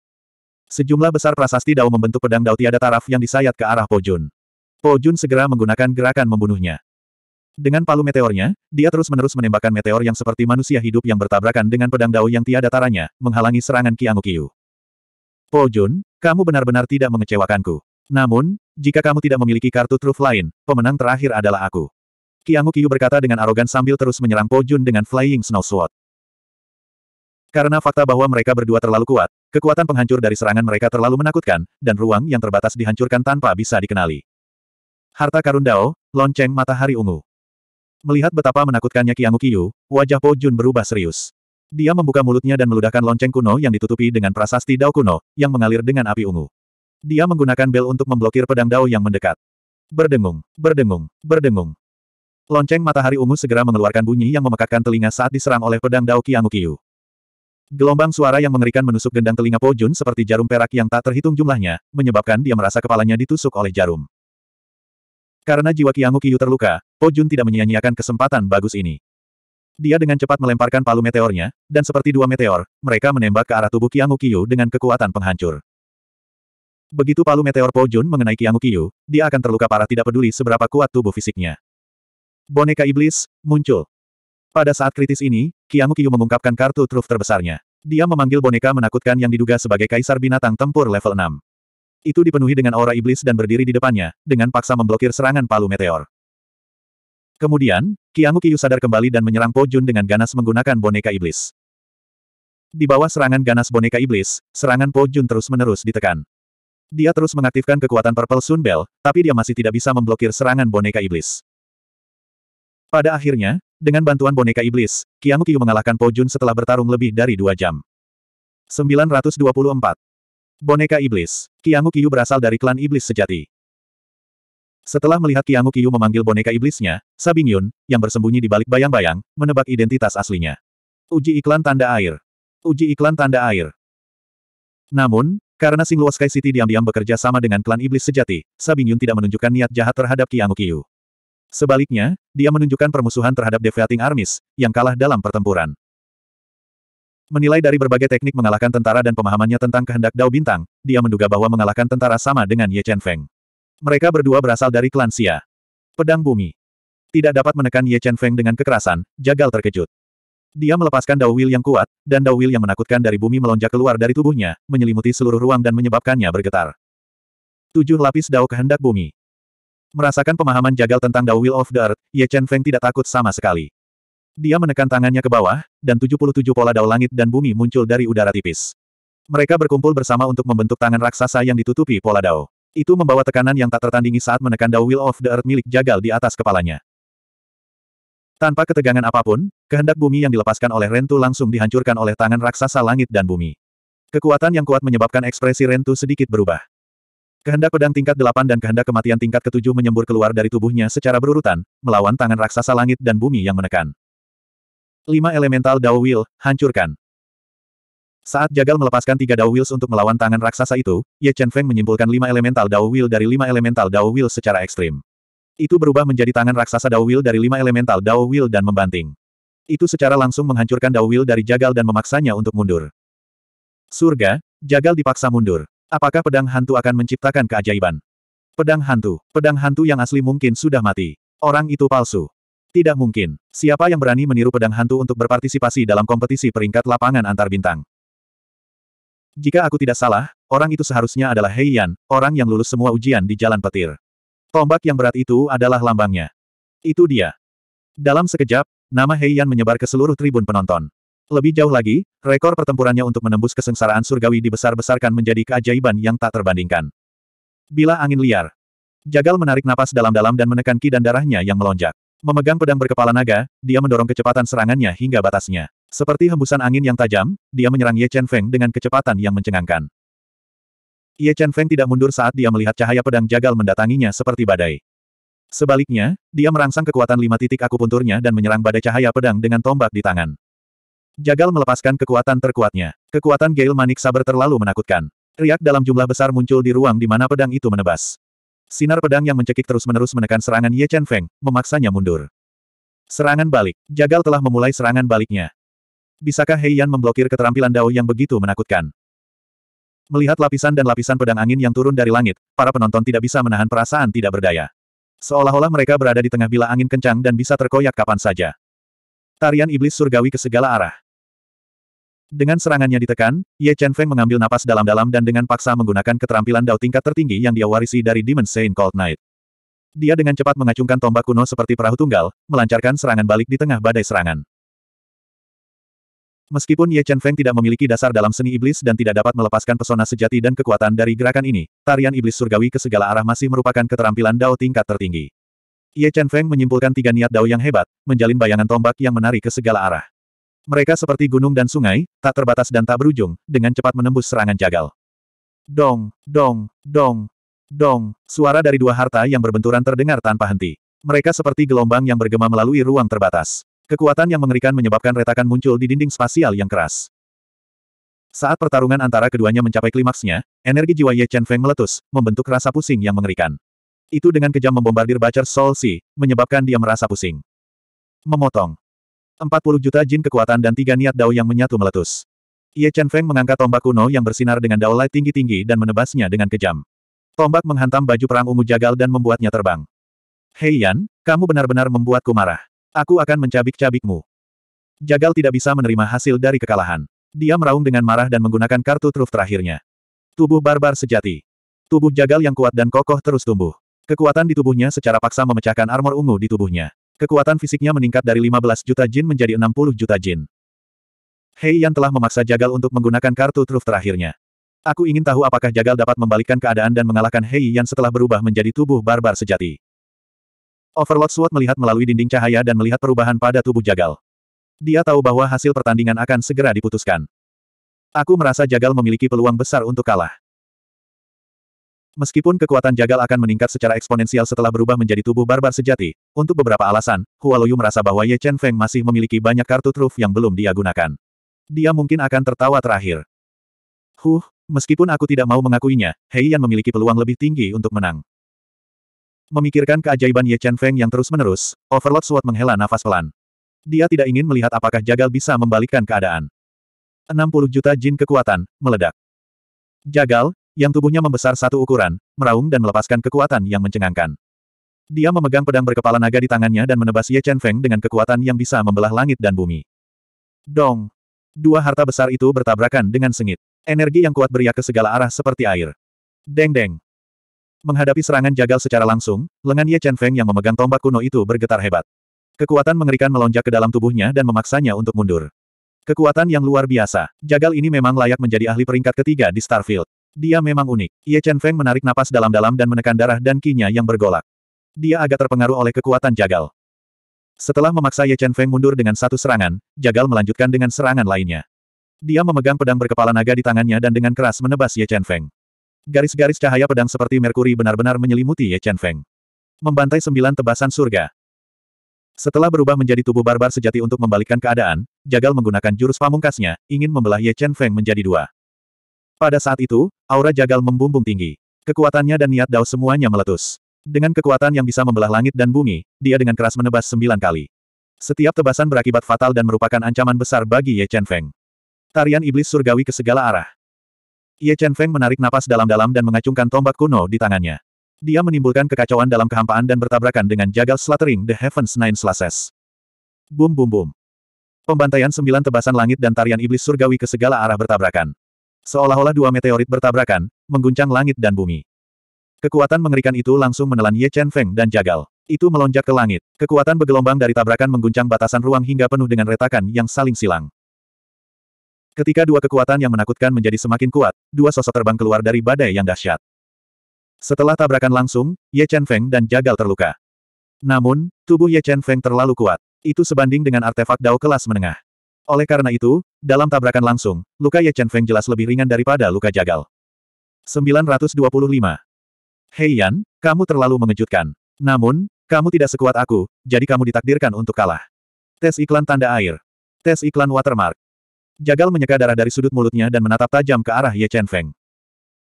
Sejumlah besar prasasti dao membentuk pedang dao tiada taraf yang disayat ke arah Pojun. Pojun segera menggunakan gerakan membunuhnya. Dengan palu meteornya, dia terus-menerus menembakkan meteor yang seperti manusia hidup yang bertabrakan dengan pedang dao yang tiada taranya, menghalangi serangan Kiyu. Pojun, kamu benar-benar tidak mengecewakanku. Namun, jika kamu tidak memiliki kartu truf lain, pemenang terakhir adalah aku. Qianghu Qiyu berkata dengan arogan sambil terus menyerang Po Jun dengan Flying Snow Sword. Karena fakta bahwa mereka berdua terlalu kuat, kekuatan penghancur dari serangan mereka terlalu menakutkan, dan ruang yang terbatas dihancurkan tanpa bisa dikenali. Harta karun Dao, lonceng matahari ungu. Melihat betapa menakutkannya Qianghu Qiyu, wajah Po Jun berubah serius. Dia membuka mulutnya dan meludahkan lonceng kuno yang ditutupi dengan prasasti Dao kuno, yang mengalir dengan api ungu. Dia menggunakan bel untuk memblokir pedang Dao yang mendekat. Berdengung, berdengung, berdengung. Lonceng matahari ungu segera mengeluarkan bunyi yang memekakkan telinga saat diserang oleh pedang Dao Qiangwu Gelombang suara yang mengerikan menusuk gendang telinga Po Jun seperti jarum perak yang tak terhitung jumlahnya, menyebabkan dia merasa kepalanya ditusuk oleh jarum. Karena jiwa Qiangwu Qiu terluka, Po Jun tidak menyia-nyiakan kesempatan bagus ini. Dia dengan cepat melemparkan palu meteornya, dan seperti dua meteor, mereka menembak ke arah tubuh Qiangwu Qiyu dengan kekuatan penghancur. Begitu palu meteor Po Jun mengenai Qiangwu Qiyu, dia akan terluka parah tidak peduli seberapa kuat tubuh fisiknya. Boneka Iblis, muncul. Pada saat kritis ini, Kiamu Kiyu mengungkapkan kartu truf terbesarnya. Dia memanggil boneka menakutkan yang diduga sebagai kaisar binatang tempur level 6. Itu dipenuhi dengan aura iblis dan berdiri di depannya, dengan paksa memblokir serangan palu meteor. Kemudian, Kiamu Kiyu sadar kembali dan menyerang Po Jun dengan ganas menggunakan boneka iblis. Di bawah serangan ganas boneka iblis, serangan Po Jun terus-menerus ditekan. Dia terus mengaktifkan kekuatan Purple Sun Bell, tapi dia masih tidak bisa memblokir serangan boneka iblis. Pada akhirnya, dengan bantuan boneka iblis, Qiang Qiu mengalahkan Po Jun setelah bertarung lebih dari dua jam. 924. Boneka Iblis Qiang Qiu berasal dari klan iblis sejati. Setelah melihat Qiang Qiu memanggil boneka iblisnya, Sabing Yun, yang bersembunyi di balik bayang-bayang, menebak identitas aslinya. Uji iklan tanda air. Uji iklan tanda air. Namun, karena Sing Sky City diam-diam bekerja sama dengan klan iblis sejati, Sabing Yun tidak menunjukkan niat jahat terhadap Qiang Qiu. Sebaliknya, dia menunjukkan permusuhan terhadap Deviating Armies, yang kalah dalam pertempuran. Menilai dari berbagai teknik mengalahkan tentara dan pemahamannya tentang kehendak Dao Bintang, dia menduga bahwa mengalahkan tentara sama dengan Ye Chen Feng. Mereka berdua berasal dari klan Xia. Pedang Bumi. Tidak dapat menekan Ye Chen Feng dengan kekerasan, Jagal terkejut. Dia melepaskan Dao Will yang kuat, dan Dao Will yang menakutkan dari bumi melonjak keluar dari tubuhnya, menyelimuti seluruh ruang dan menyebabkannya bergetar. Tujuh lapis Dao kehendak bumi. Merasakan pemahaman jagal tentang The Will of the Earth, Ye Chen Feng tidak takut sama sekali. Dia menekan tangannya ke bawah, dan 77 pola dao langit dan bumi muncul dari udara tipis. Mereka berkumpul bersama untuk membentuk tangan raksasa yang ditutupi pola dao. Itu membawa tekanan yang tak tertandingi saat menekan The Will of the Earth milik Jagal di atas kepalanya. Tanpa ketegangan apapun, kehendak bumi yang dilepaskan oleh Rentu langsung dihancurkan oleh tangan raksasa langit dan bumi. Kekuatan yang kuat menyebabkan ekspresi Rentu sedikit berubah. Kehendak pedang tingkat delapan dan kehendak kematian tingkat ketujuh menyembur keluar dari tubuhnya secara berurutan, melawan tangan raksasa langit dan bumi yang menekan. Lima elemental Dao Wheel, hancurkan. Saat Jagal melepaskan tiga Dao Wheels untuk melawan tangan raksasa itu, Ye Chen Feng menyimpulkan lima elemental Dao Wheel dari lima elemental Dao Wheel secara ekstrim. Itu berubah menjadi tangan raksasa Dao Wheel dari lima elemental Dao Wheel dan membanting. Itu secara langsung menghancurkan Dao Wheel dari Jagal dan memaksanya untuk mundur. Surga, Jagal dipaksa mundur. Apakah pedang hantu akan menciptakan keajaiban? Pedang hantu, pedang hantu yang asli mungkin sudah mati. Orang itu palsu. Tidak mungkin. Siapa yang berani meniru pedang hantu untuk berpartisipasi dalam kompetisi peringkat lapangan antar bintang? Jika aku tidak salah, orang itu seharusnya adalah Hei Yan, orang yang lulus semua ujian di jalan petir. Tombak yang berat itu adalah lambangnya. Itu dia. Dalam sekejap, nama Hei Yan menyebar ke seluruh tribun penonton. Lebih jauh lagi, rekor pertempurannya untuk menembus kesengsaraan surgawi dibesar-besarkan menjadi keajaiban yang tak terbandingkan. Bila angin liar. Jagal menarik napas dalam-dalam dan menekan ki dan darahnya yang melonjak. Memegang pedang berkepala naga, dia mendorong kecepatan serangannya hingga batasnya. Seperti hembusan angin yang tajam, dia menyerang Ye Chen Feng dengan kecepatan yang mencengangkan. Ye Chen Feng tidak mundur saat dia melihat cahaya pedang Jagal mendatanginya seperti badai. Sebaliknya, dia merangsang kekuatan lima titik akupunturnya dan menyerang badai cahaya pedang dengan tombak di tangan. Jagal melepaskan kekuatan terkuatnya. Kekuatan Gail Manik Saber terlalu menakutkan. Riak dalam jumlah besar muncul di ruang di mana pedang itu menebas. Sinar pedang yang mencekik terus-menerus menekan serangan Ye Chen Feng, memaksanya mundur. Serangan balik. Jagal telah memulai serangan baliknya. Bisakah Hei Yan memblokir keterampilan Dao yang begitu menakutkan? Melihat lapisan dan lapisan pedang angin yang turun dari langit, para penonton tidak bisa menahan perasaan tidak berdaya. Seolah-olah mereka berada di tengah bila angin kencang dan bisa terkoyak kapan saja. Tarian iblis surgawi ke segala arah. Dengan serangannya ditekan, Ye Chen Feng mengambil napas dalam-dalam dan dengan paksa menggunakan keterampilan dao tingkat tertinggi yang dia warisi dari Demon Saint Cold Knight. Dia dengan cepat mengacungkan tombak kuno seperti perahu tunggal, melancarkan serangan balik di tengah badai serangan. Meskipun Ye Chen Feng tidak memiliki dasar dalam seni iblis dan tidak dapat melepaskan pesona sejati dan kekuatan dari gerakan ini, tarian iblis surgawi ke segala arah masih merupakan keterampilan dao tingkat tertinggi. Ye Chen Feng menyimpulkan tiga niat dao yang hebat, menjalin bayangan tombak yang menari ke segala arah. Mereka seperti gunung dan sungai, tak terbatas dan tak berujung, dengan cepat menembus serangan jagal. Dong, dong, dong, dong, suara dari dua harta yang berbenturan terdengar tanpa henti. Mereka seperti gelombang yang bergema melalui ruang terbatas. Kekuatan yang mengerikan menyebabkan retakan muncul di dinding spasial yang keras. Saat pertarungan antara keduanya mencapai klimaksnya, energi jiwa Ye Chen Feng meletus, membentuk rasa pusing yang mengerikan. Itu dengan kejam membombardir Bacer Soul Si, menyebabkan dia merasa pusing. Memotong. 40 juta jin kekuatan dan tiga niat dao yang menyatu meletus. Ye Chen Feng mengangkat tombak kuno yang bersinar dengan dao light tinggi-tinggi dan menebasnya dengan kejam. Tombak menghantam baju perang ungu jagal dan membuatnya terbang. Hei Yan, kamu benar-benar membuatku marah. Aku akan mencabik-cabikmu. Jagal tidak bisa menerima hasil dari kekalahan. Dia meraung dengan marah dan menggunakan kartu truf terakhirnya. Tubuh barbar sejati. Tubuh jagal yang kuat dan kokoh terus tumbuh. Kekuatan di tubuhnya secara paksa memecahkan armor ungu di tubuhnya. Kekuatan fisiknya meningkat dari 15 juta jin menjadi 60 juta jin. Hei yang telah memaksa Jagal untuk menggunakan kartu truf terakhirnya. Aku ingin tahu apakah Jagal dapat membalikkan keadaan dan mengalahkan Hei yang setelah berubah menjadi tubuh barbar sejati. Overlord Sword melihat melalui dinding cahaya dan melihat perubahan pada tubuh Jagal. Dia tahu bahwa hasil pertandingan akan segera diputuskan. Aku merasa Jagal memiliki peluang besar untuk kalah. Meskipun kekuatan Jagal akan meningkat secara eksponensial setelah berubah menjadi tubuh barbar sejati, untuk beberapa alasan, Hualuyu merasa bahwa Ye Chen Feng masih memiliki banyak kartu truf yang belum dia gunakan. Dia mungkin akan tertawa terakhir. Huh, meskipun aku tidak mau mengakuinya, Hei Yan memiliki peluang lebih tinggi untuk menang. Memikirkan keajaiban Ye Chen Feng yang terus-menerus, Overlord Sword menghela nafas pelan. Dia tidak ingin melihat apakah Jagal bisa membalikkan keadaan. 60 juta jin kekuatan, meledak. Jagal, yang tubuhnya membesar satu ukuran, meraung dan melepaskan kekuatan yang mencengangkan. Dia memegang pedang berkepala naga di tangannya dan menebas Ye Chen Feng dengan kekuatan yang bisa membelah langit dan bumi. Dong! Dua harta besar itu bertabrakan dengan sengit. Energi yang kuat beriak ke segala arah seperti air. Deng-deng! Menghadapi serangan jagal secara langsung, lengan Ye Chen Feng yang memegang tombak kuno itu bergetar hebat. Kekuatan mengerikan melonjak ke dalam tubuhnya dan memaksanya untuk mundur. Kekuatan yang luar biasa. Jagal ini memang layak menjadi ahli peringkat ketiga di Starfield. Dia memang unik. Ye Chen Feng menarik napas dalam-dalam dan menekan darah dan kinya yang bergolak. Dia agak terpengaruh oleh kekuatan jagal. Setelah memaksa Ye Chen Feng mundur dengan satu serangan, jagal melanjutkan dengan serangan lainnya. Dia memegang pedang berkepala naga di tangannya dan dengan keras menebas Ye Chen Feng. Garis-garis cahaya pedang seperti merkuri benar-benar menyelimuti Ye Chen Feng. Membantai sembilan tebasan surga, setelah berubah menjadi tubuh barbar sejati untuk membalikkan keadaan, Jagal menggunakan jurus pamungkasnya, ingin membelah Ye Chen Feng menjadi dua. Pada saat itu, aura jagal membumbung tinggi. Kekuatannya dan niat Dao semuanya meletus. Dengan kekuatan yang bisa membelah langit dan bumi, dia dengan keras menebas sembilan kali. Setiap tebasan berakibat fatal dan merupakan ancaman besar bagi Ye Chen Feng. Tarian iblis surgawi ke segala arah. Ye Chen Feng menarik napas dalam-dalam dan mengacungkan tombak kuno di tangannya. Dia menimbulkan kekacauan dalam kehampaan dan bertabrakan dengan jagal slattering the heavens nine slashes. Bum bum bum. Pembantaian sembilan tebasan langit dan tarian iblis surgawi ke segala arah bertabrakan. Seolah-olah dua meteorit bertabrakan, mengguncang langit dan bumi. Kekuatan mengerikan itu langsung menelan Ye Chen Feng dan Jagal. Itu melonjak ke langit. Kekuatan bergelombang dari tabrakan mengguncang batasan ruang hingga penuh dengan retakan yang saling silang. Ketika dua kekuatan yang menakutkan menjadi semakin kuat, dua sosok terbang keluar dari badai yang dahsyat. Setelah tabrakan langsung, Ye Chen Feng dan Jagal terluka. Namun, tubuh Ye Chen Feng terlalu kuat. Itu sebanding dengan artefak Dao kelas menengah. Oleh karena itu, dalam tabrakan langsung, luka Ye Chen Feng jelas lebih ringan daripada luka jagal. 925. Hei Yan, kamu terlalu mengejutkan. Namun, kamu tidak sekuat aku, jadi kamu ditakdirkan untuk kalah. Tes iklan tanda air. Tes iklan watermark. Jagal menyeka darah dari sudut mulutnya dan menatap tajam ke arah Ye Chen Feng.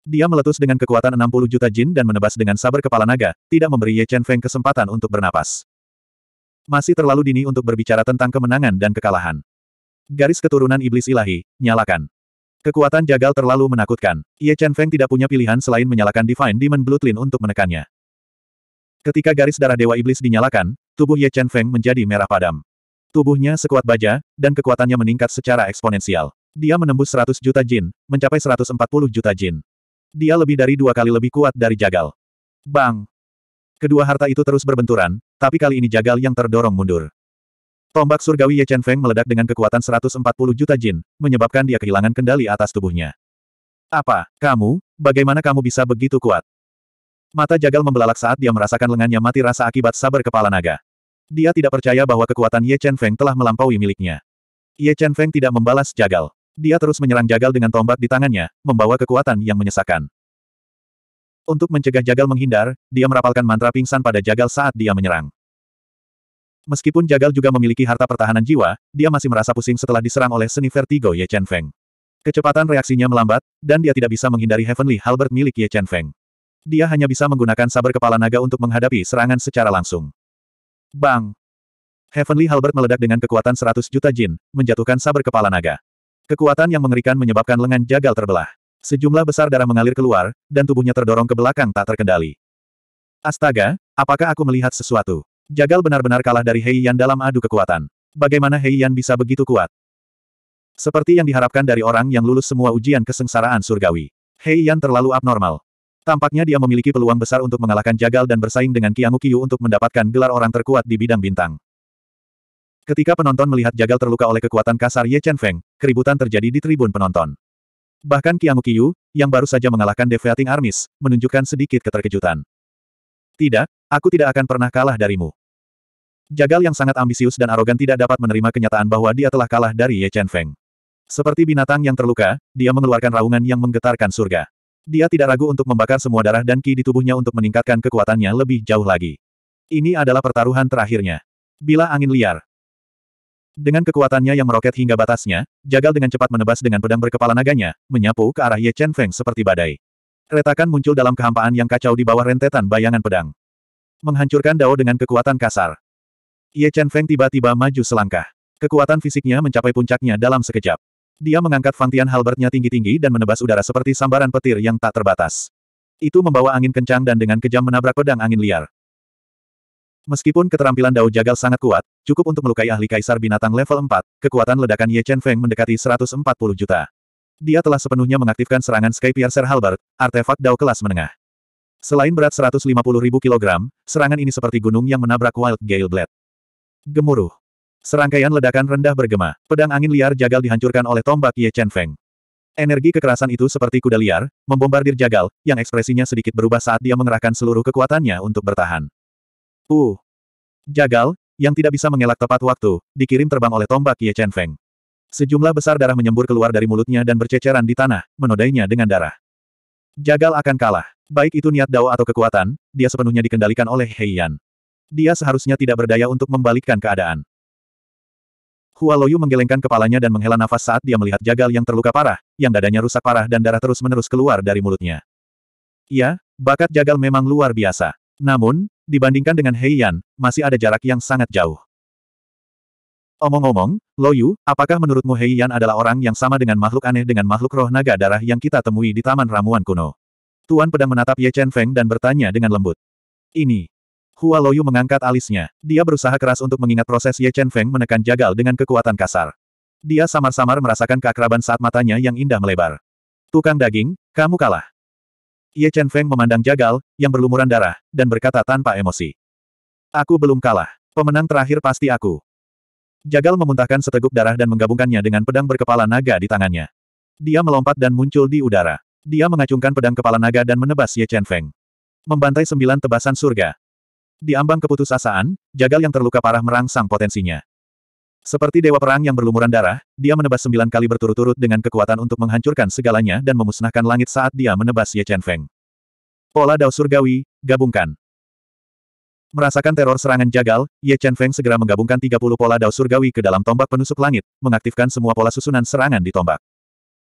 Dia meletus dengan kekuatan 60 juta jin dan menebas dengan sabar kepala naga, tidak memberi Ye Chen Feng kesempatan untuk bernapas. Masih terlalu dini untuk berbicara tentang kemenangan dan kekalahan. Garis keturunan iblis ilahi, nyalakan. Kekuatan jagal terlalu menakutkan. Ye Chen Feng tidak punya pilihan selain menyalakan Divine Demon Bloodline untuk menekannya. Ketika garis darah Dewa Iblis dinyalakan, tubuh Ye Chen Feng menjadi merah padam. Tubuhnya sekuat baja, dan kekuatannya meningkat secara eksponensial. Dia menembus 100 juta jin, mencapai 140 juta jin. Dia lebih dari dua kali lebih kuat dari jagal. Bang! Kedua harta itu terus berbenturan, tapi kali ini jagal yang terdorong mundur. Tombak surgawi Ye Chen Feng meledak dengan kekuatan 140 juta jin, menyebabkan dia kehilangan kendali atas tubuhnya. Apa, kamu, bagaimana kamu bisa begitu kuat? Mata jagal membelalak saat dia merasakan lengannya mati rasa akibat Sabar kepala naga. Dia tidak percaya bahwa kekuatan Ye Chen Feng telah melampaui miliknya. Ye Chen Feng tidak membalas jagal. Dia terus menyerang jagal dengan tombak di tangannya, membawa kekuatan yang menyesakan. Untuk mencegah jagal menghindar, dia merapalkan mantra pingsan pada jagal saat dia menyerang. Meskipun Jagal juga memiliki harta pertahanan jiwa, dia masih merasa pusing setelah diserang oleh seni vertigo Ye Chen Feng. Kecepatan reaksinya melambat, dan dia tidak bisa menghindari Heavenly Halberd milik Ye Chen Feng. Dia hanya bisa menggunakan saber kepala naga untuk menghadapi serangan secara langsung. Bang! Heavenly Halberd meledak dengan kekuatan 100 juta jin, menjatuhkan saber kepala naga. Kekuatan yang mengerikan menyebabkan lengan Jagal terbelah. Sejumlah besar darah mengalir keluar, dan tubuhnya terdorong ke belakang tak terkendali. Astaga, apakah aku melihat sesuatu? Jagal benar-benar kalah dari Hei Yan dalam adu kekuatan. Bagaimana Hei Yan bisa begitu kuat? Seperti yang diharapkan dari orang yang lulus semua ujian kesengsaraan surgawi. Hei Yan terlalu abnormal. Tampaknya dia memiliki peluang besar untuk mengalahkan Jagal dan bersaing dengan Qiangu Qiu untuk mendapatkan gelar orang terkuat di bidang bintang. Ketika penonton melihat Jagal terluka oleh kekuatan kasar Ye Chen Feng, keributan terjadi di tribun penonton. Bahkan Qiangu Qiu, yang baru saja mengalahkan Deviating Armis, menunjukkan sedikit keterkejutan. Tidak, Aku tidak akan pernah kalah darimu. Jagal yang sangat ambisius dan arogan tidak dapat menerima kenyataan bahwa dia telah kalah dari Ye Chen Feng. Seperti binatang yang terluka, dia mengeluarkan raungan yang menggetarkan surga. Dia tidak ragu untuk membakar semua darah dan ki di tubuhnya untuk meningkatkan kekuatannya lebih jauh lagi. Ini adalah pertaruhan terakhirnya. Bila angin liar. Dengan kekuatannya yang meroket hingga batasnya, Jagal dengan cepat menebas dengan pedang berkepala naganya, menyapu ke arah Ye Chen Feng seperti badai. Retakan muncul dalam kehampaan yang kacau di bawah rentetan bayangan pedang. Menghancurkan Dao dengan kekuatan kasar. Ye Chen Feng tiba-tiba maju selangkah. Kekuatan fisiknya mencapai puncaknya dalam sekejap. Dia mengangkat Fantian Halbertnya tinggi-tinggi dan menebas udara seperti sambaran petir yang tak terbatas. Itu membawa angin kencang dan dengan kejam menabrak pedang angin liar. Meskipun keterampilan Dao Jagal sangat kuat, cukup untuk melukai ahli kaisar binatang level 4, kekuatan ledakan Ye Chen Feng mendekati 140 juta. Dia telah sepenuhnya mengaktifkan serangan Sky Piercer Halbert, artefak Dao kelas menengah. Selain berat 150 ribu kilogram, serangan ini seperti gunung yang menabrak Wild Gale Blade. Gemuruh. Serangkaian ledakan rendah bergema, pedang angin liar jagal dihancurkan oleh tombak Ye Chen Feng. Energi kekerasan itu seperti kuda liar, membombardir jagal, yang ekspresinya sedikit berubah saat dia mengerahkan seluruh kekuatannya untuk bertahan. Uh. Jagal, yang tidak bisa mengelak tepat waktu, dikirim terbang oleh tombak Ye Chen Feng. Sejumlah besar darah menyembur keluar dari mulutnya dan berceceran di tanah, menodainya dengan darah. Jagal akan kalah. Baik itu niat Dao atau kekuatan, dia sepenuhnya dikendalikan oleh Heian. Dia seharusnya tidak berdaya untuk membalikkan keadaan. Hua Loyu menggelengkan kepalanya dan menghela nafas saat dia melihat jagal yang terluka parah, yang dadanya rusak parah dan darah terus-menerus keluar dari mulutnya. Iya, bakat jagal memang luar biasa. Namun, dibandingkan dengan Heian, masih ada jarak yang sangat jauh. Omong-omong, Loyu, apakah menurutmu Heian adalah orang yang sama dengan makhluk aneh dengan makhluk roh naga darah yang kita temui di Taman Ramuan Kuno? Tuan Pedang menatap Ye Chen Feng dan bertanya dengan lembut. Ini. Hua Loyu mengangkat alisnya. Dia berusaha keras untuk mengingat proses Ye Chen Feng menekan jagal dengan kekuatan kasar. Dia samar-samar merasakan keakraban saat matanya yang indah melebar. Tukang daging, kamu kalah. Ye Chen Feng memandang jagal, yang berlumuran darah, dan berkata tanpa emosi. Aku belum kalah. Pemenang terakhir pasti aku. Jagal memuntahkan seteguk darah dan menggabungkannya dengan pedang berkepala naga di tangannya. Dia melompat dan muncul di udara. Dia mengacungkan pedang kepala naga dan menebas Ye Chen Feng. Membantai sembilan tebasan surga. Di ambang keputusasaan, Jagal yang terluka parah merangsang potensinya. Seperti dewa perang yang berlumuran darah, dia menebas sembilan kali berturut-turut dengan kekuatan untuk menghancurkan segalanya dan memusnahkan langit saat dia menebas Ye Chen Feng. Pola Dao Surgawi, gabungkan. Merasakan teror serangan Jagal, Ye Chen Feng segera menggabungkan 30 pola Dao Surgawi ke dalam tombak penusuk langit, mengaktifkan semua pola susunan serangan di tombak.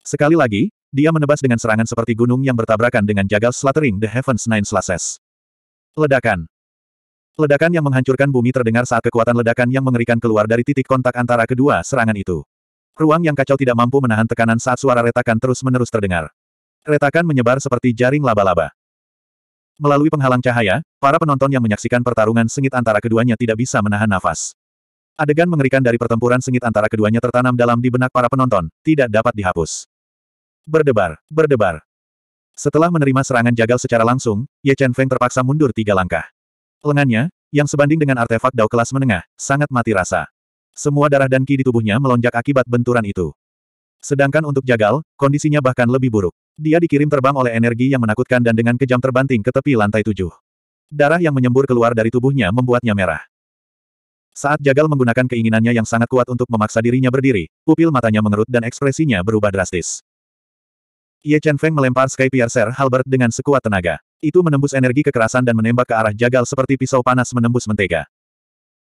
Sekali lagi, dia menebas dengan serangan seperti gunung yang bertabrakan dengan jagal slattering the heavens nine slashes. Ledakan. Ledakan yang menghancurkan bumi terdengar saat kekuatan ledakan yang mengerikan keluar dari titik kontak antara kedua serangan itu. Ruang yang kacau tidak mampu menahan tekanan saat suara retakan terus-menerus terdengar. Retakan menyebar seperti jaring laba-laba. Melalui penghalang cahaya, para penonton yang menyaksikan pertarungan sengit antara keduanya tidak bisa menahan nafas. Adegan mengerikan dari pertempuran sengit antara keduanya tertanam dalam di benak para penonton, tidak dapat dihapus. Berdebar, berdebar. Setelah menerima serangan jagal secara langsung, Ye Chen Feng terpaksa mundur tiga langkah. Lengannya, yang sebanding dengan artefak dao kelas menengah, sangat mati rasa. Semua darah dan ki di tubuhnya melonjak akibat benturan itu. Sedangkan untuk Jagal, kondisinya bahkan lebih buruk. Dia dikirim terbang oleh energi yang menakutkan dan dengan kejam terbanting ke tepi lantai tujuh. Darah yang menyembur keluar dari tubuhnya membuatnya merah. Saat Jagal menggunakan keinginannya yang sangat kuat untuk memaksa dirinya berdiri, pupil matanya mengerut dan ekspresinya berubah drastis. Ye Chen Feng melempar Sky Piercer Halbert dengan sekuat tenaga. Itu menembus energi kekerasan dan menembak ke arah Jagal seperti pisau panas menembus mentega.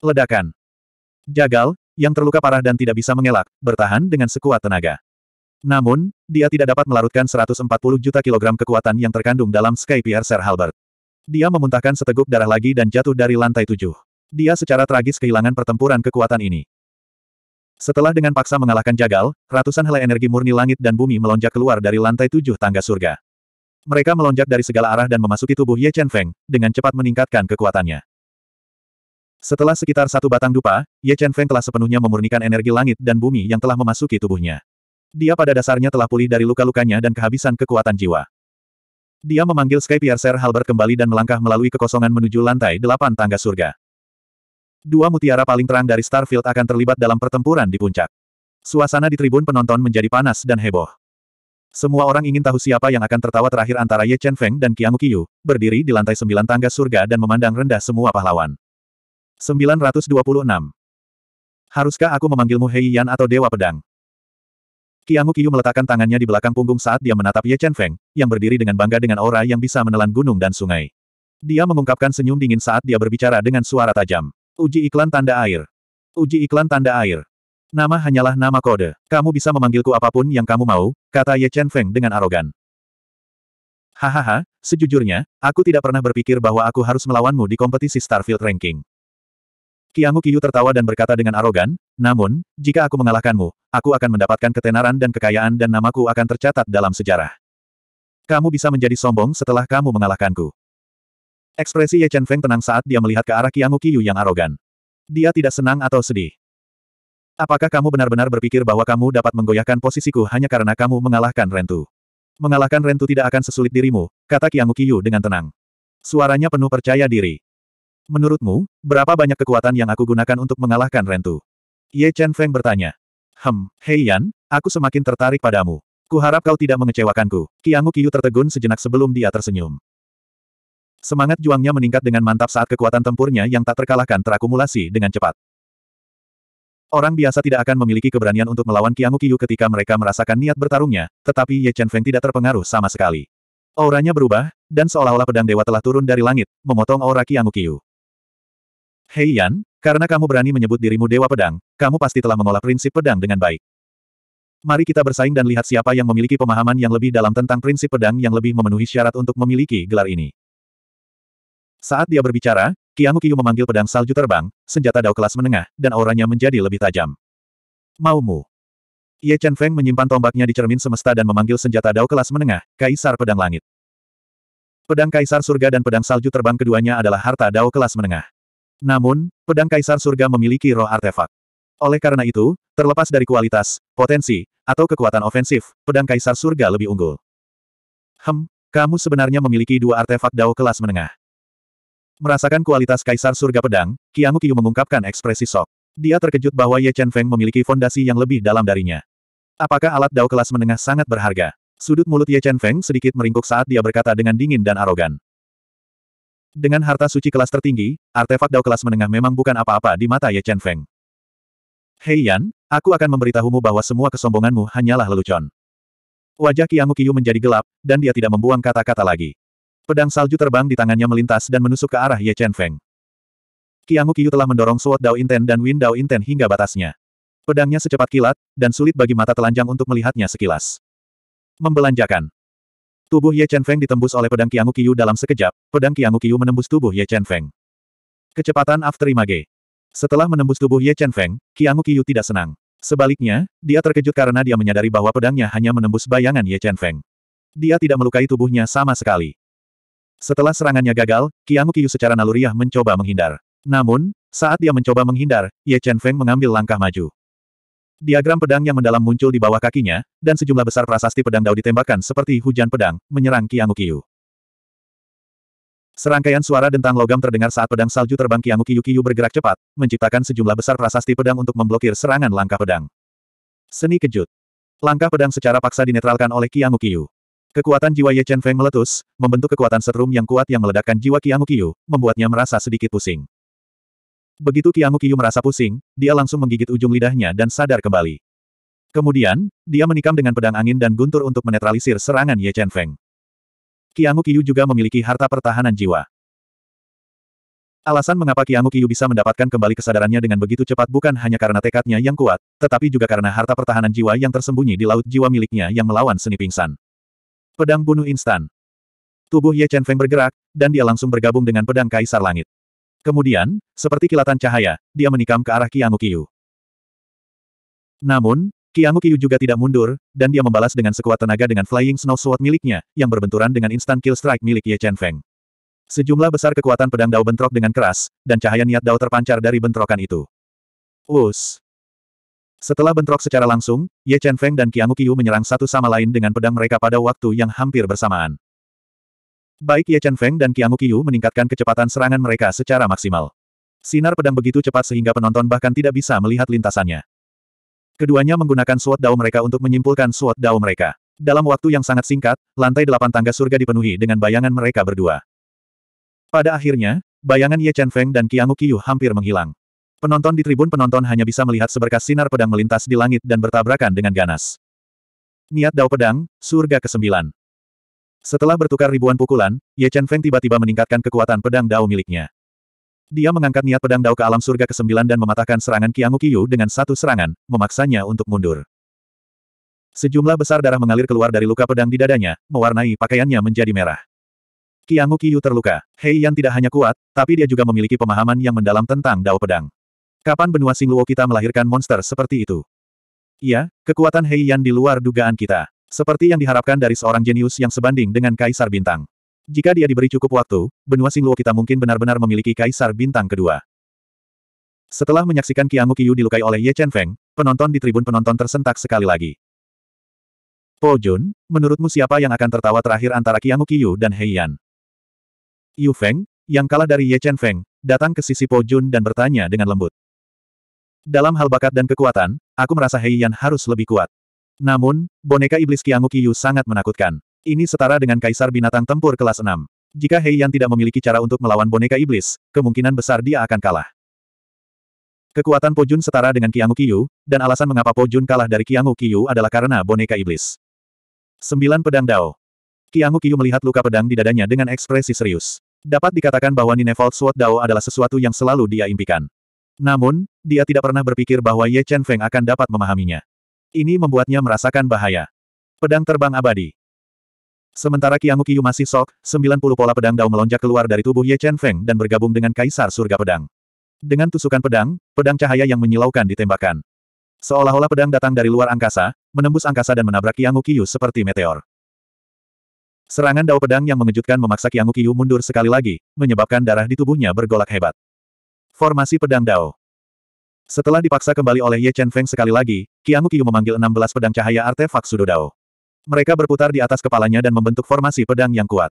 Ledakan. Jagal, yang terluka parah dan tidak bisa mengelak, bertahan dengan sekuat tenaga. Namun, dia tidak dapat melarutkan 140 juta kilogram kekuatan yang terkandung dalam Sky Piercer Halbert. Dia memuntahkan seteguk darah lagi dan jatuh dari lantai tujuh. Dia secara tragis kehilangan pertempuran kekuatan ini. Setelah dengan paksa mengalahkan Jagal, ratusan helai energi murni langit dan bumi melonjak keluar dari lantai tujuh tangga surga. Mereka melonjak dari segala arah dan memasuki tubuh Ye Chen Feng, dengan cepat meningkatkan kekuatannya. Setelah sekitar satu batang dupa, Ye Chen Feng telah sepenuhnya memurnikan energi langit dan bumi yang telah memasuki tubuhnya. Dia pada dasarnya telah pulih dari luka-lukanya dan kehabisan kekuatan jiwa. Dia memanggil Sky Halbert kembali dan melangkah melalui kekosongan menuju lantai delapan tangga surga. Dua mutiara paling terang dari Starfield akan terlibat dalam pertempuran di puncak. Suasana di tribun penonton menjadi panas dan heboh. Semua orang ingin tahu siapa yang akan tertawa terakhir antara Ye Chen Feng dan Qiang Qiyu, berdiri di lantai sembilan tangga surga dan memandang rendah semua pahlawan. 926. Haruskah aku memanggilmu Hei Yan atau Dewa Pedang? Qiang Qiyu meletakkan tangannya di belakang punggung saat dia menatap Ye Chen Feng, yang berdiri dengan bangga dengan aura yang bisa menelan gunung dan sungai. Dia mengungkapkan senyum dingin saat dia berbicara dengan suara tajam. Uji iklan tanda air. Uji iklan tanda air. Nama hanyalah nama kode. Kamu bisa memanggilku apapun yang kamu mau, kata Ye Chen Feng dengan arogan. Hahaha, sejujurnya, aku tidak pernah berpikir bahwa aku harus melawanmu di kompetisi Starfield Ranking. Qiangu Yu tertawa dan berkata dengan arogan, namun, jika aku mengalahkanmu, aku akan mendapatkan ketenaran dan kekayaan dan namaku akan tercatat dalam sejarah. Kamu bisa menjadi sombong setelah kamu mengalahkanku. Ekspresi Ye Chen Feng tenang saat dia melihat ke arah Qiang Qiyu yang arogan. Dia tidak senang atau sedih. Apakah kamu benar-benar berpikir bahwa kamu dapat menggoyahkan posisiku hanya karena kamu mengalahkan Rentu? Mengalahkan Rentu tidak akan sesulit dirimu, kata Qiang Qiyu dengan tenang. Suaranya penuh percaya diri. Menurutmu, berapa banyak kekuatan yang aku gunakan untuk mengalahkan Rentu? Ye Chen Feng bertanya. Hem, Hei Yan, aku semakin tertarik padamu. Kuharap kau tidak mengecewakanku. Qiang Qiyu tertegun sejenak sebelum dia tersenyum. Semangat juangnya meningkat dengan mantap saat kekuatan tempurnya yang tak terkalahkan terakumulasi dengan cepat. Orang biasa tidak akan memiliki keberanian untuk melawan Qiang Qiyu ketika mereka merasakan niat bertarungnya, tetapi Ye Chen Feng tidak terpengaruh sama sekali. Auranya berubah, dan seolah-olah pedang dewa telah turun dari langit, memotong aura Qiang Qiyu. Hei Yan, karena kamu berani menyebut dirimu dewa pedang, kamu pasti telah mengolah prinsip pedang dengan baik. Mari kita bersaing dan lihat siapa yang memiliki pemahaman yang lebih dalam tentang prinsip pedang yang lebih memenuhi syarat untuk memiliki gelar ini. Saat dia berbicara, Qiang Yu memanggil pedang salju terbang, senjata dao kelas menengah, dan auranya menjadi lebih tajam. Maumu. Ye Chen Feng menyimpan tombaknya di cermin semesta dan memanggil senjata dao kelas menengah, Kaisar Pedang Langit. Pedang Kaisar Surga dan Pedang Salju Terbang keduanya adalah harta dao kelas menengah. Namun, Pedang Kaisar Surga memiliki roh artefak. Oleh karena itu, terlepas dari kualitas, potensi, atau kekuatan ofensif, Pedang Kaisar Surga lebih unggul. Hem, kamu sebenarnya memiliki dua artefak dao kelas menengah. Merasakan kualitas Kaisar Surga Pedang, Qiang Qiu mengungkapkan ekspresi sok. Dia terkejut bahwa Ye Chen Feng memiliki fondasi yang lebih dalam darinya. Apakah alat dao kelas menengah sangat berharga? Sudut mulut Ye Chen Feng sedikit meringkuk saat dia berkata dengan dingin dan arogan. Dengan harta suci kelas tertinggi, artefak dao kelas menengah memang bukan apa-apa di mata Ye Chen Feng. Hei Yan, aku akan memberitahumu bahwa semua kesombonganmu hanyalah lelucon. Wajah Qiang Qiu menjadi gelap, dan dia tidak membuang kata-kata lagi. Pedang salju terbang di tangannya melintas dan menusuk ke arah Ye Chen Feng. Qianggu Qiyu telah mendorong Sword Dao Inten dan Wind Dao Inten hingga batasnya. Pedangnya secepat kilat, dan sulit bagi mata telanjang untuk melihatnya sekilas. Membelanjakan. Tubuh Ye Chen Feng ditembus oleh pedang Qianggu Qiyu dalam sekejap, pedang Qianggu Qiyu menembus tubuh Ye Chen Feng. Kecepatan After Image. Setelah menembus tubuh Ye Chen Feng, Qianggu Qiyu tidak senang. Sebaliknya, dia terkejut karena dia menyadari bahwa pedangnya hanya menembus bayangan Ye Chen Feng. Dia tidak melukai tubuhnya sama sekali. Setelah serangannya gagal, Qiang Qiyu secara naluriah mencoba menghindar. Namun, saat dia mencoba menghindar, Ye Chen Feng mengambil langkah maju. Diagram pedang yang mendalam muncul di bawah kakinya, dan sejumlah besar prasasti pedang dao ditembakkan seperti hujan pedang, menyerang Qiang Qiyu. Serangkaian suara dentang logam terdengar saat pedang salju terbang Qiang Qiyu Qiyu bergerak cepat, menciptakan sejumlah besar prasasti pedang untuk memblokir serangan langkah pedang. Seni kejut. Langkah pedang secara paksa dinetralkan oleh Qiang Qiyu. Kekuatan jiwa Ye Chen Feng meletus, membentuk kekuatan setrum yang kuat yang meledakkan jiwa Qiang Yu, membuatnya merasa sedikit pusing. Begitu Qiang Yu merasa pusing, dia langsung menggigit ujung lidahnya dan sadar kembali. Kemudian, dia menikam dengan pedang angin dan guntur untuk menetralisir serangan Ye Chen Feng. Qiang Yu juga memiliki harta pertahanan jiwa. Alasan mengapa Qiang Yu bisa mendapatkan kembali kesadarannya dengan begitu cepat bukan hanya karena tekadnya yang kuat, tetapi juga karena harta pertahanan jiwa yang tersembunyi di laut jiwa miliknya yang melawan seni pingsan. Pedang bunuh instan. Tubuh Ye Chen Feng bergerak, dan dia langsung bergabung dengan pedang Kaisar Langit. Kemudian, seperti kilatan cahaya, dia menikam ke arah Qianggu Qiu. Namun, Qianggu Qiu juga tidak mundur, dan dia membalas dengan sekuat tenaga dengan Flying Snow Sword miliknya, yang berbenturan dengan Instant Kill Strike milik Ye Chen Feng. Sejumlah besar kekuatan pedang Dao bentrok dengan keras, dan cahaya niat Dao terpancar dari bentrokan itu. Us! Setelah bentrok secara langsung, Ye Chen Feng dan Qiang Qiu menyerang satu sama lain dengan pedang mereka pada waktu yang hampir bersamaan. Baik Ye Chen Feng dan Qiang Qiu meningkatkan kecepatan serangan mereka secara maksimal. Sinar pedang begitu cepat sehingga penonton bahkan tidak bisa melihat lintasannya. Keduanya menggunakan suot dao mereka untuk menyimpulkan suot dao mereka. Dalam waktu yang sangat singkat, lantai delapan tangga surga dipenuhi dengan bayangan mereka berdua. Pada akhirnya, bayangan Ye Chen Feng dan Qiang Qiu hampir menghilang. Penonton di tribun penonton hanya bisa melihat seberkas sinar pedang melintas di langit dan bertabrakan dengan ganas. Niat Dao Pedang, Surga ke-9 Setelah bertukar ribuan pukulan, Ye Chen Feng tiba-tiba meningkatkan kekuatan pedang Dao miliknya. Dia mengangkat niat pedang Dao ke alam surga ke-9 dan mematahkan serangan Qiangu Qiyu dengan satu serangan, memaksanya untuk mundur. Sejumlah besar darah mengalir keluar dari luka pedang di dadanya, mewarnai pakaiannya menjadi merah. Qiangu Qiyu terluka. Hei Yan tidak hanya kuat, tapi dia juga memiliki pemahaman yang mendalam tentang Dao Pedang. Kapan benua Singluo kita melahirkan monster seperti itu? Iya, kekuatan Hei di luar dugaan kita. Seperti yang diharapkan dari seorang jenius yang sebanding dengan Kaisar Bintang. Jika dia diberi cukup waktu, benua Singluo kita mungkin benar-benar memiliki Kaisar Bintang kedua. Setelah menyaksikan Qianggu Qiyu dilukai oleh Ye Chen Feng, penonton di tribun penonton tersentak sekali lagi. Po Jun, menurutmu siapa yang akan tertawa terakhir antara Qianggu Qiyu dan Hei Yu Feng, yang kalah dari Ye Chen Feng, datang ke sisi Po Jun dan bertanya dengan lembut. Dalam hal bakat dan kekuatan, aku merasa Hei harus lebih kuat. Namun, boneka iblis Kiangu Kiyu sangat menakutkan. Ini setara dengan kaisar binatang tempur kelas 6. Jika Hei tidak memiliki cara untuk melawan boneka iblis, kemungkinan besar dia akan kalah. Kekuatan Pojun setara dengan Kiangu Kiyu, dan alasan mengapa Pojun kalah dari Kiangu Kiyu adalah karena boneka iblis. 9 Pedang Dao Kiangu Kiyu melihat luka pedang di dadanya dengan ekspresi serius. Dapat dikatakan bahwa Ninevolt Sword Dao adalah sesuatu yang selalu dia impikan. Namun, dia tidak pernah berpikir bahwa Ye Chen Feng akan dapat memahaminya. Ini membuatnya merasakan bahaya. Pedang terbang abadi. Sementara Qiang Qiyu masih sok, 90 pola pedang dao melonjak keluar dari tubuh Ye Chen Feng dan bergabung dengan Kaisar Surga Pedang. Dengan tusukan pedang, pedang cahaya yang menyilaukan ditembakkan. Seolah-olah pedang datang dari luar angkasa, menembus angkasa dan menabrak Qiang Qiyu seperti meteor. Serangan dao pedang yang mengejutkan memaksa Qiang Qiyu mundur sekali lagi, menyebabkan darah di tubuhnya bergolak hebat. Formasi pedang dao. Setelah dipaksa kembali oleh Ye Chen Feng sekali lagi, Qianggu Qiu memanggil 16 pedang cahaya artefak Dao. Mereka berputar di atas kepalanya dan membentuk formasi pedang yang kuat.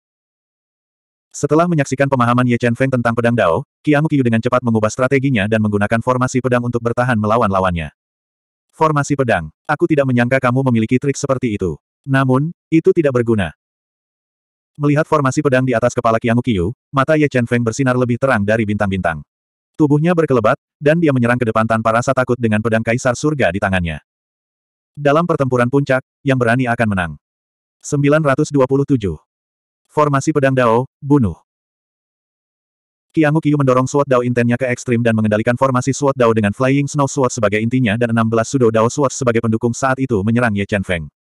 Setelah menyaksikan pemahaman Ye Chen Feng tentang pedang Dao, Qianggu Qiu dengan cepat mengubah strateginya dan menggunakan formasi pedang untuk bertahan melawan lawannya. Formasi pedang. Aku tidak menyangka kamu memiliki trik seperti itu. Namun, itu tidak berguna. Melihat formasi pedang di atas kepala Qianggu Qiu, mata Ye Chen Feng bersinar lebih terang dari bintang-bintang. Tubuhnya berkelebat, dan dia menyerang ke depan tanpa rasa takut dengan pedang kaisar surga di tangannya. Dalam pertempuran puncak, yang berani akan menang. 927. Formasi pedang Dao, bunuh. Kiangu Kiyu mendorong Sword Dao intennya ke ekstrim dan mengendalikan formasi Sword Dao dengan Flying Snow Sword sebagai intinya dan 16 Sudo Dao Sword sebagai pendukung saat itu menyerang Ye Chen Feng.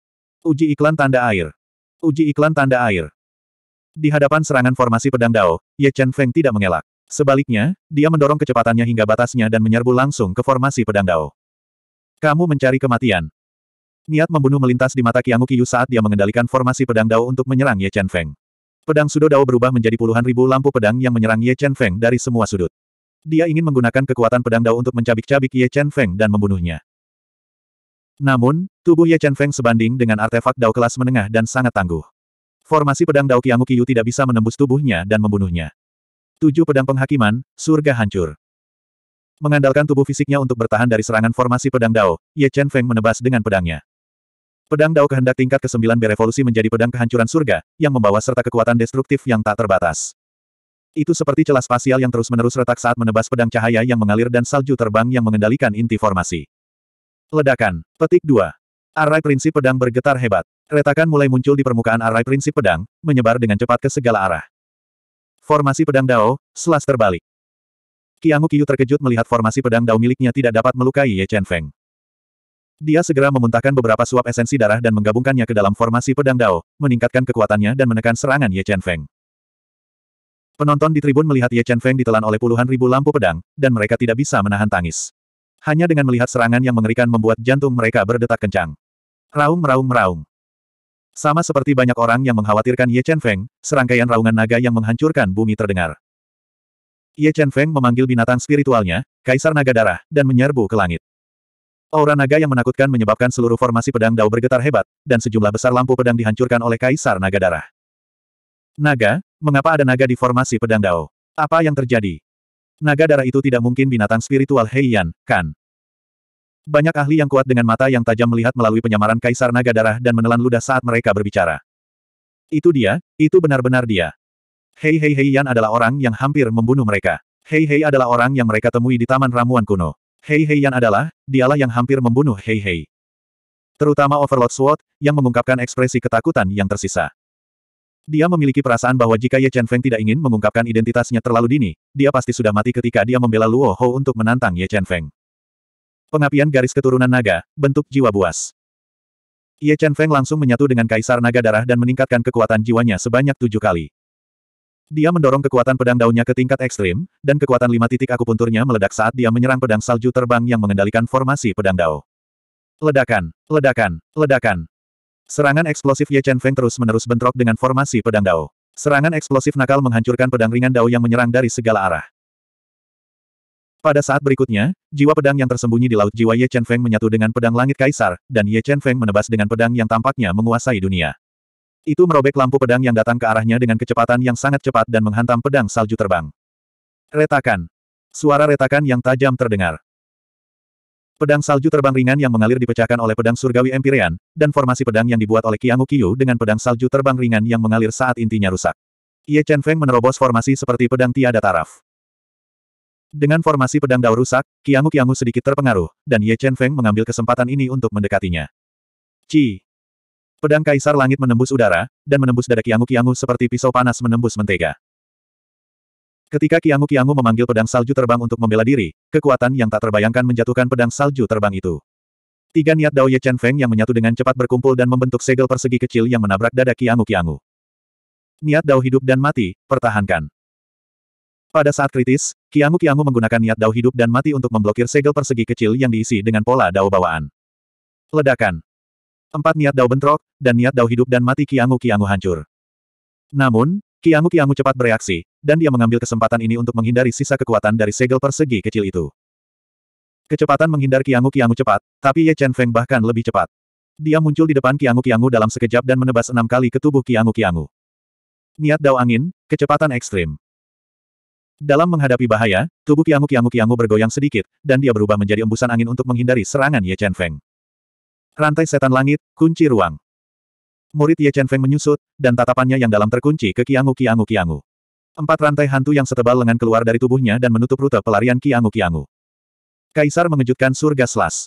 Uji iklan tanda air. Uji iklan tanda air. Di hadapan serangan formasi pedang Dao, Ye Chen Feng tidak mengelak. Sebaliknya, dia mendorong kecepatannya hingga batasnya dan menyerbu langsung ke formasi pedang Dao. Kamu mencari kematian. Niat membunuh melintas di mata Qiang Qiyu saat dia mengendalikan formasi pedang Dao untuk menyerang Ye Chen Feng. Pedang Sudo Dao berubah menjadi puluhan ribu lampu pedang yang menyerang Ye Chen Feng dari semua sudut. Dia ingin menggunakan kekuatan pedang Dao untuk mencabik-cabik Ye Chen Feng dan membunuhnya. Namun, tubuh Ye Chen Feng sebanding dengan artefak Dao kelas menengah dan sangat tangguh. Formasi pedang Dao Qiang Qiyu tidak bisa menembus tubuhnya dan membunuhnya. Tujuh pedang penghakiman, surga hancur. Mengandalkan tubuh fisiknya untuk bertahan dari serangan formasi pedang Dao, Ye Chen Feng menebas dengan pedangnya. Pedang Dao kehendak tingkat ke-9 berevolusi menjadi pedang kehancuran surga, yang membawa serta kekuatan destruktif yang tak terbatas. Itu seperti celah spasial yang terus-menerus retak saat menebas pedang cahaya yang mengalir dan salju terbang yang mengendalikan inti formasi. Ledakan. Petik 2. Arai prinsip pedang bergetar hebat. Retakan mulai muncul di permukaan arai prinsip pedang, menyebar dengan cepat ke segala arah. Formasi pedang Dao, selas terbalik. Qianggu Qiyu terkejut melihat formasi pedang Dao miliknya tidak dapat melukai Ye Chen Feng. Dia segera memuntahkan beberapa suap esensi darah dan menggabungkannya ke dalam formasi pedang Dao, meningkatkan kekuatannya dan menekan serangan Ye Chen Feng. Penonton di tribun melihat Ye Chen Feng ditelan oleh puluhan ribu lampu pedang, dan mereka tidak bisa menahan tangis. Hanya dengan melihat serangan yang mengerikan membuat jantung mereka berdetak kencang. Raung-raung-raung. Sama seperti banyak orang yang mengkhawatirkan Ye Chen Feng, serangkaian raungan naga yang menghancurkan bumi terdengar. Ye Chen Feng memanggil binatang spiritualnya, Kaisar Naga Darah, dan menyerbu ke langit. Aura naga yang menakutkan menyebabkan seluruh formasi pedang dao bergetar hebat, dan sejumlah besar lampu pedang dihancurkan oleh Kaisar Naga Darah. Naga? Mengapa ada naga di formasi pedang dao? Apa yang terjadi? Naga darah itu tidak mungkin binatang spiritual Heian, kan? Banyak ahli yang kuat dengan mata yang tajam melihat melalui penyamaran Kaisar Naga Darah dan menelan ludah saat mereka berbicara. Itu dia, itu benar-benar dia. Hei Hei Hei Yan adalah orang yang hampir membunuh mereka. Hei Hei adalah orang yang mereka temui di Taman Ramuan Kuno. Hei Hei Yan adalah, dialah yang hampir membunuh Hei Hei. Terutama Overlord Sword, yang mengungkapkan ekspresi ketakutan yang tersisa. Dia memiliki perasaan bahwa jika Ye Chen Feng tidak ingin mengungkapkan identitasnya terlalu dini, dia pasti sudah mati ketika dia membela Luo Ho untuk menantang Ye Chen Feng. Pengapian garis keturunan naga, bentuk jiwa buas. Ye Chen Feng langsung menyatu dengan Kaisar Naga Darah dan meningkatkan kekuatan jiwanya sebanyak tujuh kali. Dia mendorong kekuatan pedang daunnya ke tingkat ekstrim, dan kekuatan lima titik akupunturnya meledak saat dia menyerang pedang salju terbang yang mengendalikan formasi pedang dao. Ledakan, ledakan, ledakan. Serangan eksplosif Ye Chen Feng terus-menerus bentrok dengan formasi pedang dao. Serangan eksplosif nakal menghancurkan pedang ringan dao yang menyerang dari segala arah. Pada saat berikutnya, jiwa pedang yang tersembunyi di laut jiwa Ye Chen Feng menyatu dengan pedang langit kaisar, dan Ye Chen Feng menebas dengan pedang yang tampaknya menguasai dunia. Itu merobek lampu pedang yang datang ke arahnya dengan kecepatan yang sangat cepat dan menghantam pedang salju terbang. Retakan. Suara retakan yang tajam terdengar. Pedang salju terbang ringan yang mengalir dipecahkan oleh pedang surgawi Empyrean, dan formasi pedang yang dibuat oleh Qiang Qiu dengan pedang salju terbang ringan yang mengalir saat intinya rusak. Ye Chen Feng menerobos formasi seperti pedang tiada taraf. Dengan formasi pedang dao rusak, Kiangu-Kiangu sedikit terpengaruh, dan Ye Chen Feng mengambil kesempatan ini untuk mendekatinya. Ci! Pedang Kaisar Langit menembus udara, dan menembus dada Kiangu-Kiangu seperti pisau panas menembus mentega. Ketika Kiangu-Kiangu memanggil pedang salju terbang untuk membela diri, kekuatan yang tak terbayangkan menjatuhkan pedang salju terbang itu. Tiga niat Dao Ye Chen Feng yang menyatu dengan cepat berkumpul dan membentuk segel persegi kecil yang menabrak dada Kiangu-Kiangu. Niat Dao hidup dan mati, pertahankan. Pada saat kritis, Kiangu Kiangu menggunakan niat dao hidup dan mati untuk memblokir segel persegi kecil yang diisi dengan pola dao bawaan. Ledakan. Empat niat dao bentrok, dan niat dao hidup dan mati Kiangu Kiangu hancur. Namun, Kiangu Kiangu cepat bereaksi, dan dia mengambil kesempatan ini untuk menghindari sisa kekuatan dari segel persegi kecil itu. Kecepatan menghindar Kiangu Kiangu cepat, tapi Ye Chen Feng bahkan lebih cepat. Dia muncul di depan Kiangu Kiangu dalam sekejap dan menebas enam kali ke tubuh Kiangu Kiangu. Niat Dao Angin, kecepatan ekstrim. Dalam menghadapi bahaya, tubuh Kiangu Kiangu Kiangu bergoyang sedikit, dan dia berubah menjadi embusan angin untuk menghindari serangan Ye Chen Feng. Rantai setan langit, kunci ruang. Murid Ye Chen Feng menyusut, dan tatapannya yang dalam terkunci ke Kiangu Kiangu Kiangu. Empat rantai hantu yang setebal lengan keluar dari tubuhnya dan menutup rute pelarian Kiangu Kiangu. Kaisar mengejutkan surga selas.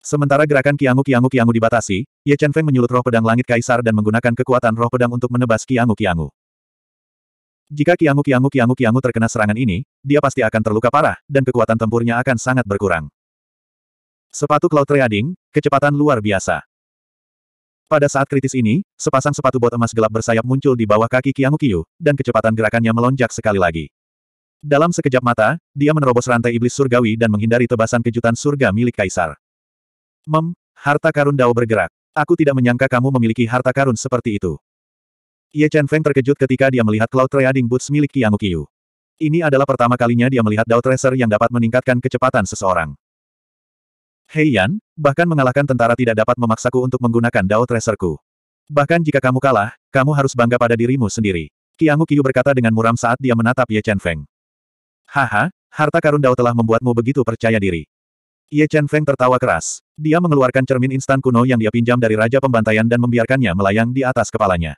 Sementara gerakan Kiangu Kiangu Kiangu dibatasi, Ye Chen Feng menyulut roh pedang langit Kaisar dan menggunakan kekuatan roh pedang untuk menebas Kiangu Kiangu. Jika Kiangu Kiangu Kiangu Kiangu terkena serangan ini, dia pasti akan terluka parah, dan kekuatan tempurnya akan sangat berkurang. Sepatu Cloud Triading, kecepatan luar biasa. Pada saat kritis ini, sepasang sepatu bot emas gelap bersayap muncul di bawah kaki Kiangu Kiyu, dan kecepatan gerakannya melonjak sekali lagi. Dalam sekejap mata, dia menerobos rantai iblis surgawi dan menghindari tebasan kejutan surga milik Kaisar. Mem, harta karun Dao bergerak. Aku tidak menyangka kamu memiliki harta karun seperti itu. Ye Chen Feng terkejut ketika dia melihat Cloud Trading Boots milik Qiang Qiu. Ini adalah pertama kalinya dia melihat Dao Tracer yang dapat meningkatkan kecepatan seseorang. Hei Yan, bahkan mengalahkan tentara tidak dapat memaksaku untuk menggunakan Dao Tracerku. Bahkan jika kamu kalah, kamu harus bangga pada dirimu sendiri. Qiang Qiu berkata dengan muram saat dia menatap Ye Chen Feng. Haha, harta karun Dao telah membuatmu begitu percaya diri. Ye Chen Feng tertawa keras. Dia mengeluarkan cermin instan kuno yang dia pinjam dari Raja Pembantaian dan membiarkannya melayang di atas kepalanya.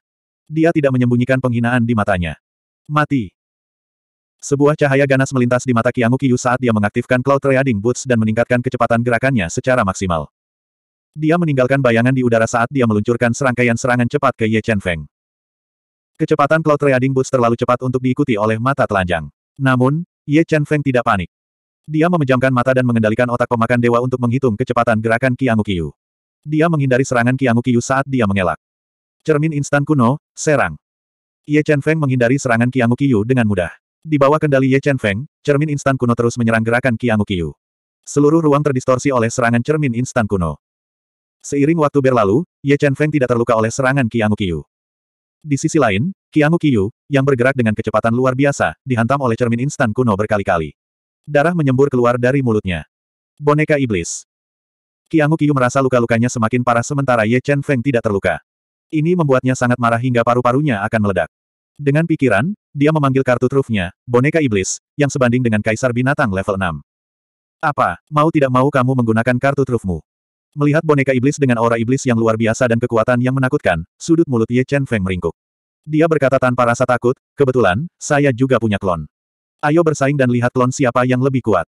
Dia tidak menyembunyikan penghinaan di matanya. Mati. Sebuah cahaya ganas melintas di mata Qiang Kiyu saat dia mengaktifkan Cloud Trading Boots dan meningkatkan kecepatan gerakannya secara maksimal. Dia meninggalkan bayangan di udara saat dia meluncurkan serangkaian serangan cepat ke Ye Chen Feng. Kecepatan Cloud Trading Boots terlalu cepat untuk diikuti oleh mata telanjang. Namun, Ye Chen Feng tidak panik. Dia memejamkan mata dan mengendalikan otak pemakan dewa untuk menghitung kecepatan gerakan Qiang Kiyu. Dia menghindari serangan Qiang Kiyu saat dia mengelak. Cermin instan kuno, serang. Ye Chen Feng menghindari serangan Qiang Qiu dengan mudah. Di bawah kendali Ye Chen Feng, cermin instan kuno terus menyerang gerakan Qiang Qiu. Seluruh ruang terdistorsi oleh serangan cermin instan kuno. Seiring waktu berlalu, Ye Chen Feng tidak terluka oleh serangan Qiang Qiu. Di sisi lain, Qiang Qiu, yang bergerak dengan kecepatan luar biasa, dihantam oleh cermin instan kuno berkali-kali. Darah menyembur keluar dari mulutnya. Boneka Iblis. Qiang Qiu merasa luka-lukanya semakin parah sementara Ye Chen Feng tidak terluka. Ini membuatnya sangat marah hingga paru-parunya akan meledak. Dengan pikiran, dia memanggil kartu trufnya, boneka iblis, yang sebanding dengan kaisar binatang level 6. Apa, mau tidak mau kamu menggunakan kartu trufmu? Melihat boneka iblis dengan aura iblis yang luar biasa dan kekuatan yang menakutkan, sudut mulut Ye Chen Feng meringkuk. Dia berkata tanpa rasa takut, kebetulan, saya juga punya klon. Ayo bersaing dan lihat klon siapa yang lebih kuat.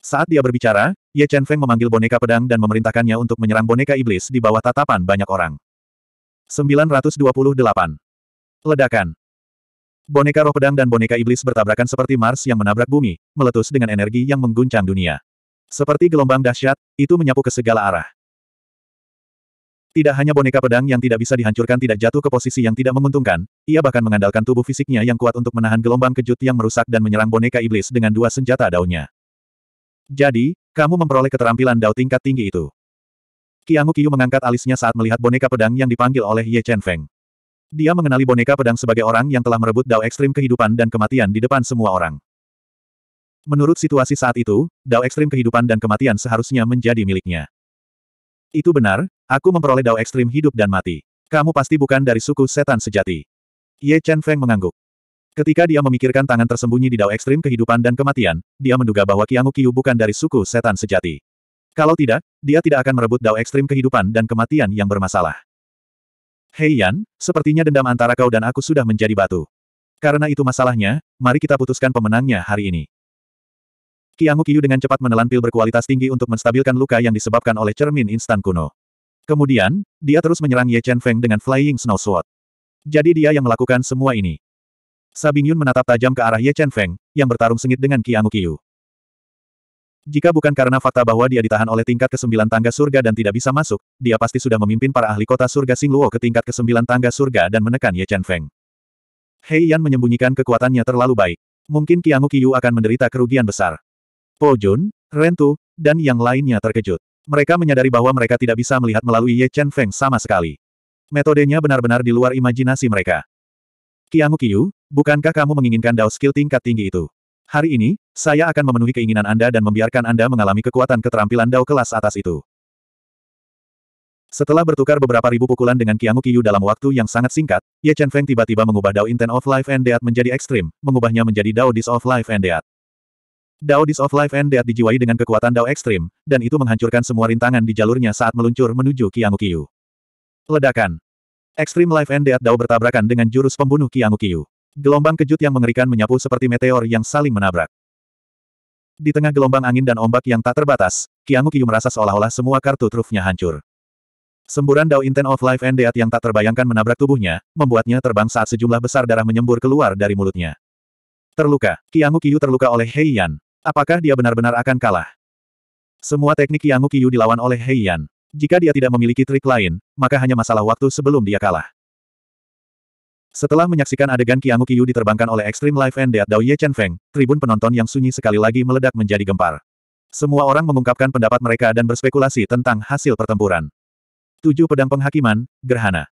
Saat dia berbicara, Ye Chen Feng memanggil boneka pedang dan memerintahkannya untuk menyerang boneka iblis di bawah tatapan banyak orang. 928. Ledakan. Boneka roh pedang dan boneka iblis bertabrakan seperti Mars yang menabrak bumi, meletus dengan energi yang mengguncang dunia. Seperti gelombang dahsyat, itu menyapu ke segala arah. Tidak hanya boneka pedang yang tidak bisa dihancurkan tidak jatuh ke posisi yang tidak menguntungkan, ia bahkan mengandalkan tubuh fisiknya yang kuat untuk menahan gelombang kejut yang merusak dan menyerang boneka iblis dengan dua senjata daunnya. Jadi, kamu memperoleh keterampilan dao tingkat tinggi itu. Qiangu Qiu mengangkat alisnya saat melihat boneka pedang yang dipanggil oleh Ye Chen Feng. Dia mengenali boneka pedang sebagai orang yang telah merebut dao ekstrim kehidupan dan kematian di depan semua orang. Menurut situasi saat itu, dao ekstrim kehidupan dan kematian seharusnya menjadi miliknya. Itu benar, aku memperoleh dao ekstrim hidup dan mati. Kamu pasti bukan dari suku setan sejati. Ye Chen Feng mengangguk. Ketika dia memikirkan tangan tersembunyi di dao ekstrim kehidupan dan kematian, dia menduga bahwa Qiangu Qiu bukan dari suku setan sejati. Kalau tidak, dia tidak akan merebut dao ekstrim kehidupan dan kematian yang bermasalah. Hei Yan, sepertinya dendam antara kau dan aku sudah menjadi batu. Karena itu masalahnya, mari kita putuskan pemenangnya hari ini. Kiangu Kiyu dengan cepat menelan pil berkualitas tinggi untuk menstabilkan luka yang disebabkan oleh cermin instan kuno. Kemudian, dia terus menyerang Ye Chen Feng dengan Flying Snow Sword. Jadi dia yang melakukan semua ini. Sabing Yun menatap tajam ke arah Ye Chen Feng, yang bertarung sengit dengan Kiangu Kiyu. Jika bukan karena fakta bahwa dia ditahan oleh tingkat ke-9 tangga surga dan tidak bisa masuk, dia pasti sudah memimpin para ahli kota surga Singluo ke tingkat ke-9 tangga surga dan menekan Ye Chen Feng. Hei Yan menyembunyikan kekuatannya terlalu baik. Mungkin Qiangu Qiyu akan menderita kerugian besar. Po Jun, Ren Tu, dan yang lainnya terkejut. Mereka menyadari bahwa mereka tidak bisa melihat melalui Ye Chen Feng sama sekali. Metodenya benar-benar di luar imajinasi mereka. Qiangu Qiyu, bukankah kamu menginginkan Dao skill tingkat tinggi itu? Hari ini, saya akan memenuhi keinginan Anda dan membiarkan Anda mengalami kekuatan keterampilan Dao kelas atas itu. Setelah bertukar beberapa ribu pukulan dengan Qianggu Qiyu dalam waktu yang sangat singkat, Ye Chen Feng tiba-tiba mengubah Dao Intent of Life and Death menjadi ekstrim, mengubahnya menjadi Dao Dis of Life and Death. Dao Dis of Life and Death dijiwai dengan kekuatan Dao ekstrim, dan itu menghancurkan semua rintangan di jalurnya saat meluncur menuju Qianggu Qiyu. Ledakan. Ekstrim Life and Death Dao bertabrakan dengan jurus pembunuh Qianggu Qiyu. Gelombang kejut yang mengerikan menyapu seperti meteor yang saling menabrak. Di tengah gelombang angin dan ombak yang tak terbatas, Kiangu Qiu merasa seolah-olah semua kartu trufnya hancur. Semburan Dao Inten of Life and Death yang tak terbayangkan menabrak tubuhnya, membuatnya terbang saat sejumlah besar darah menyembur keluar dari mulutnya. Terluka, Kiangu Qiu terluka oleh Hei Yan. Apakah dia benar-benar akan kalah? Semua teknik Kiangu Qiu dilawan oleh Hei Yan. Jika dia tidak memiliki trik lain, maka hanya masalah waktu sebelum dia kalah. Setelah menyaksikan adegan Qiangu Qiyu diterbangkan oleh Extreme Life and Death Dao Ye Chen Feng, tribun penonton yang sunyi sekali lagi meledak menjadi gempar. Semua orang mengungkapkan pendapat mereka dan berspekulasi tentang hasil pertempuran. Tujuh pedang penghakiman, gerhana.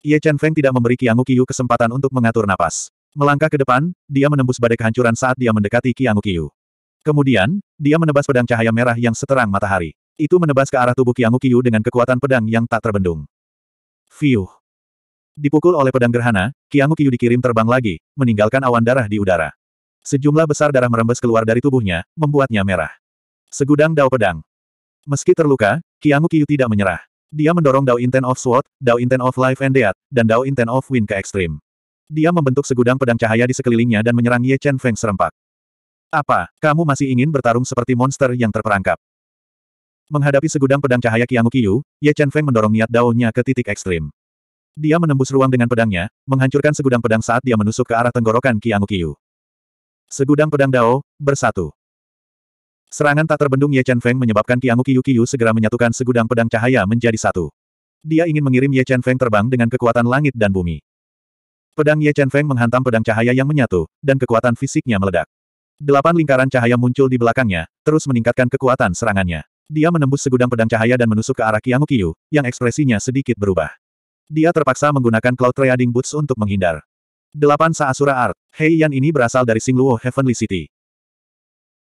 Ye Chen Feng tidak memberi Qiangu Qiyu kesempatan untuk mengatur napas. Melangkah ke depan, dia menembus badai kehancuran saat dia mendekati Qiangu Qiyu. Kemudian, dia menebas pedang cahaya merah yang seterang matahari. Itu menebas ke arah tubuh Qiangu Qiyu dengan kekuatan pedang yang tak terbendung. Fiuh! Dipukul oleh pedang gerhana, Kiangu Kiyu dikirim terbang lagi, meninggalkan awan darah di udara. Sejumlah besar darah merembes keluar dari tubuhnya, membuatnya merah. Segudang Dao Pedang. Meski terluka, Kiangu Kiyu tidak menyerah. Dia mendorong Dao Inten of Sword, Dao Inten of Life and Death, dan Dao Inten of Wind ke ekstrim. Dia membentuk segudang pedang cahaya di sekelilingnya dan menyerang Ye Chen Feng serempak. Apa, kamu masih ingin bertarung seperti monster yang terperangkap? Menghadapi segudang pedang cahaya Kiangu Kiyu, Ye Chen Feng mendorong niat Dao-nya ke titik ekstrim. Dia menembus ruang dengan pedangnya, menghancurkan segudang pedang saat dia menusuk ke arah tenggorokan Qiangqiu. Segudang pedang Dao, bersatu. Serangan tak terbendung Ye Chen Feng menyebabkan Kiu segera menyatukan segudang pedang cahaya menjadi satu. Dia ingin mengirim Ye Chen Feng terbang dengan kekuatan langit dan bumi. Pedang Ye Chen Feng menghantam pedang cahaya yang menyatu, dan kekuatan fisiknya meledak. Delapan lingkaran cahaya muncul di belakangnya, terus meningkatkan kekuatan serangannya. Dia menembus segudang pedang cahaya dan menusuk ke arah Qiangqiu, yang ekspresinya sedikit berubah. Dia terpaksa menggunakan Cloud Trading Boots untuk menghindar. Delapan Saasura Art, Yan ini berasal dari Singluo Heavenly City.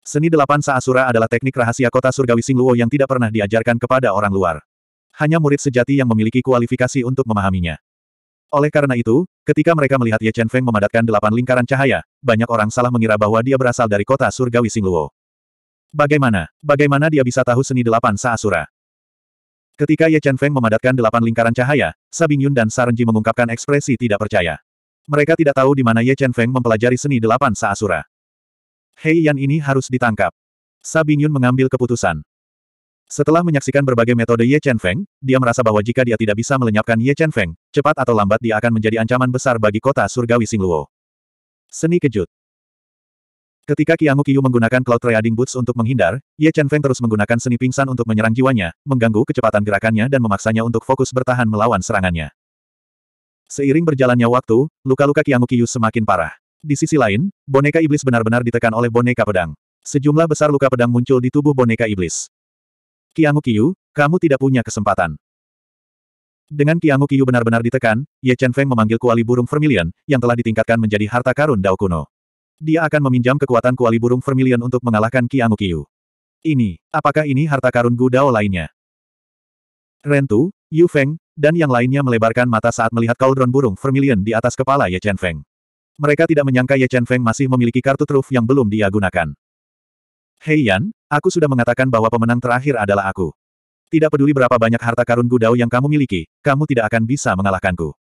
Seni delapan Saasura adalah teknik rahasia kota surgawi Singluo yang tidak pernah diajarkan kepada orang luar. Hanya murid sejati yang memiliki kualifikasi untuk memahaminya. Oleh karena itu, ketika mereka melihat Ye Chen Feng memadatkan delapan lingkaran cahaya, banyak orang salah mengira bahwa dia berasal dari kota surgawi Singluo. Bagaimana? Bagaimana dia bisa tahu seni delapan Saasura? Ketika Ye Chen Feng memadatkan delapan lingkaran cahaya, Sabing Yun dan Sarenji mengungkapkan ekspresi tidak percaya. Mereka tidak tahu di mana Ye Chen Feng mempelajari seni delapan saasura. Hei Yan ini harus ditangkap. Sabing Yun mengambil keputusan. Setelah menyaksikan berbagai metode Ye Chen Feng, dia merasa bahwa jika dia tidak bisa melenyapkan Ye Chen Feng, cepat atau lambat dia akan menjadi ancaman besar bagi kota surgawi Singluo. Seni kejut. Ketika Qianggu Qiyu menggunakan Cloud Trading Boots untuk menghindar, Ye Chen Feng terus menggunakan seni pingsan untuk menyerang jiwanya, mengganggu kecepatan gerakannya dan memaksanya untuk fokus bertahan melawan serangannya. Seiring berjalannya waktu, luka-luka Qianggu Qiyu semakin parah. Di sisi lain, boneka iblis benar-benar ditekan oleh boneka pedang. Sejumlah besar luka pedang muncul di tubuh boneka iblis. Qianggu Qiyu, kamu tidak punya kesempatan. Dengan Qianggu Qiyu benar-benar ditekan, Ye Chen Feng memanggil kuali burung vermilion, yang telah ditingkatkan menjadi harta karun Dao kuno. Dia akan meminjam kekuatan kuali burung vermilion untuk mengalahkan Qiang Qiu. Ini, apakah ini harta karun Gu Dao lainnya? Rentu, Yu Feng, dan yang lainnya melebarkan mata saat melihat kaldron burung vermilion di atas kepala Ye Chen Feng. Mereka tidak menyangka Ye Chen Feng masih memiliki kartu truf yang belum dia gunakan. Hei Yan, aku sudah mengatakan bahwa pemenang terakhir adalah aku. Tidak peduli berapa banyak harta karun Gu Dao yang kamu miliki, kamu tidak akan bisa mengalahkanku.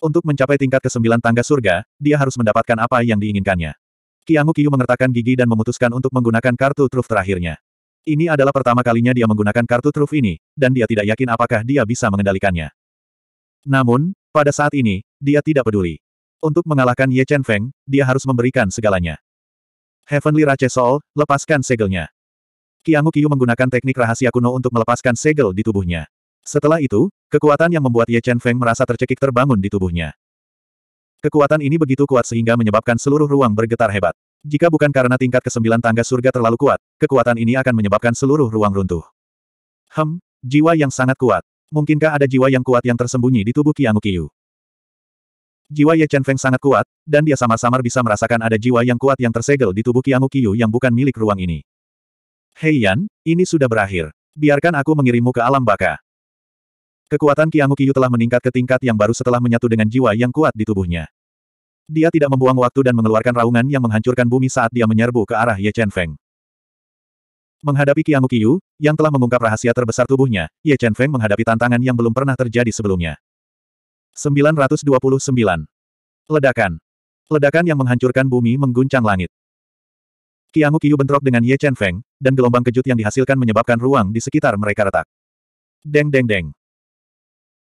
Untuk mencapai tingkat ke-9 tangga surga, dia harus mendapatkan apa yang diinginkannya. Kiangu Kiyu mengertakkan gigi dan memutuskan untuk menggunakan kartu truf terakhirnya. Ini adalah pertama kalinya dia menggunakan kartu truf ini, dan dia tidak yakin apakah dia bisa mengendalikannya. Namun, pada saat ini, dia tidak peduli. Untuk mengalahkan Ye Chen Feng, dia harus memberikan segalanya. Heavenly Rache Soul, lepaskan segelnya. Kiangu Kiyu menggunakan teknik rahasia kuno untuk melepaskan segel di tubuhnya. Setelah itu, kekuatan yang membuat Ye Chen Feng merasa tercekik terbangun di tubuhnya. Kekuatan ini begitu kuat sehingga menyebabkan seluruh ruang bergetar hebat. Jika bukan karena tingkat kesembilan tangga surga terlalu kuat, kekuatan ini akan menyebabkan seluruh ruang runtuh. Hem, jiwa yang sangat kuat. Mungkinkah ada jiwa yang kuat yang tersembunyi di tubuh Qiang Qiyu? Jiwa Ye Chen Feng sangat kuat, dan dia samar-samar bisa merasakan ada jiwa yang kuat yang tersegel di tubuh Qiang Qiyu yang bukan milik ruang ini. Hei Yan, ini sudah berakhir. Biarkan aku mengirimmu ke alam baka. Kekuatan Kiangu Qiyu telah meningkat ke tingkat yang baru setelah menyatu dengan jiwa yang kuat di tubuhnya. Dia tidak membuang waktu dan mengeluarkan raungan yang menghancurkan bumi saat dia menyerbu ke arah Ye Chen Feng. Menghadapi Kiangu Qiyu, yang telah mengungkap rahasia terbesar tubuhnya, Ye Chen Feng menghadapi tantangan yang belum pernah terjadi sebelumnya. 929. Ledakan. Ledakan yang menghancurkan bumi mengguncang langit. Kiangu Qiyu bentrok dengan Ye Chen Feng, dan gelombang kejut yang dihasilkan menyebabkan ruang di sekitar mereka retak. Deng deng deng.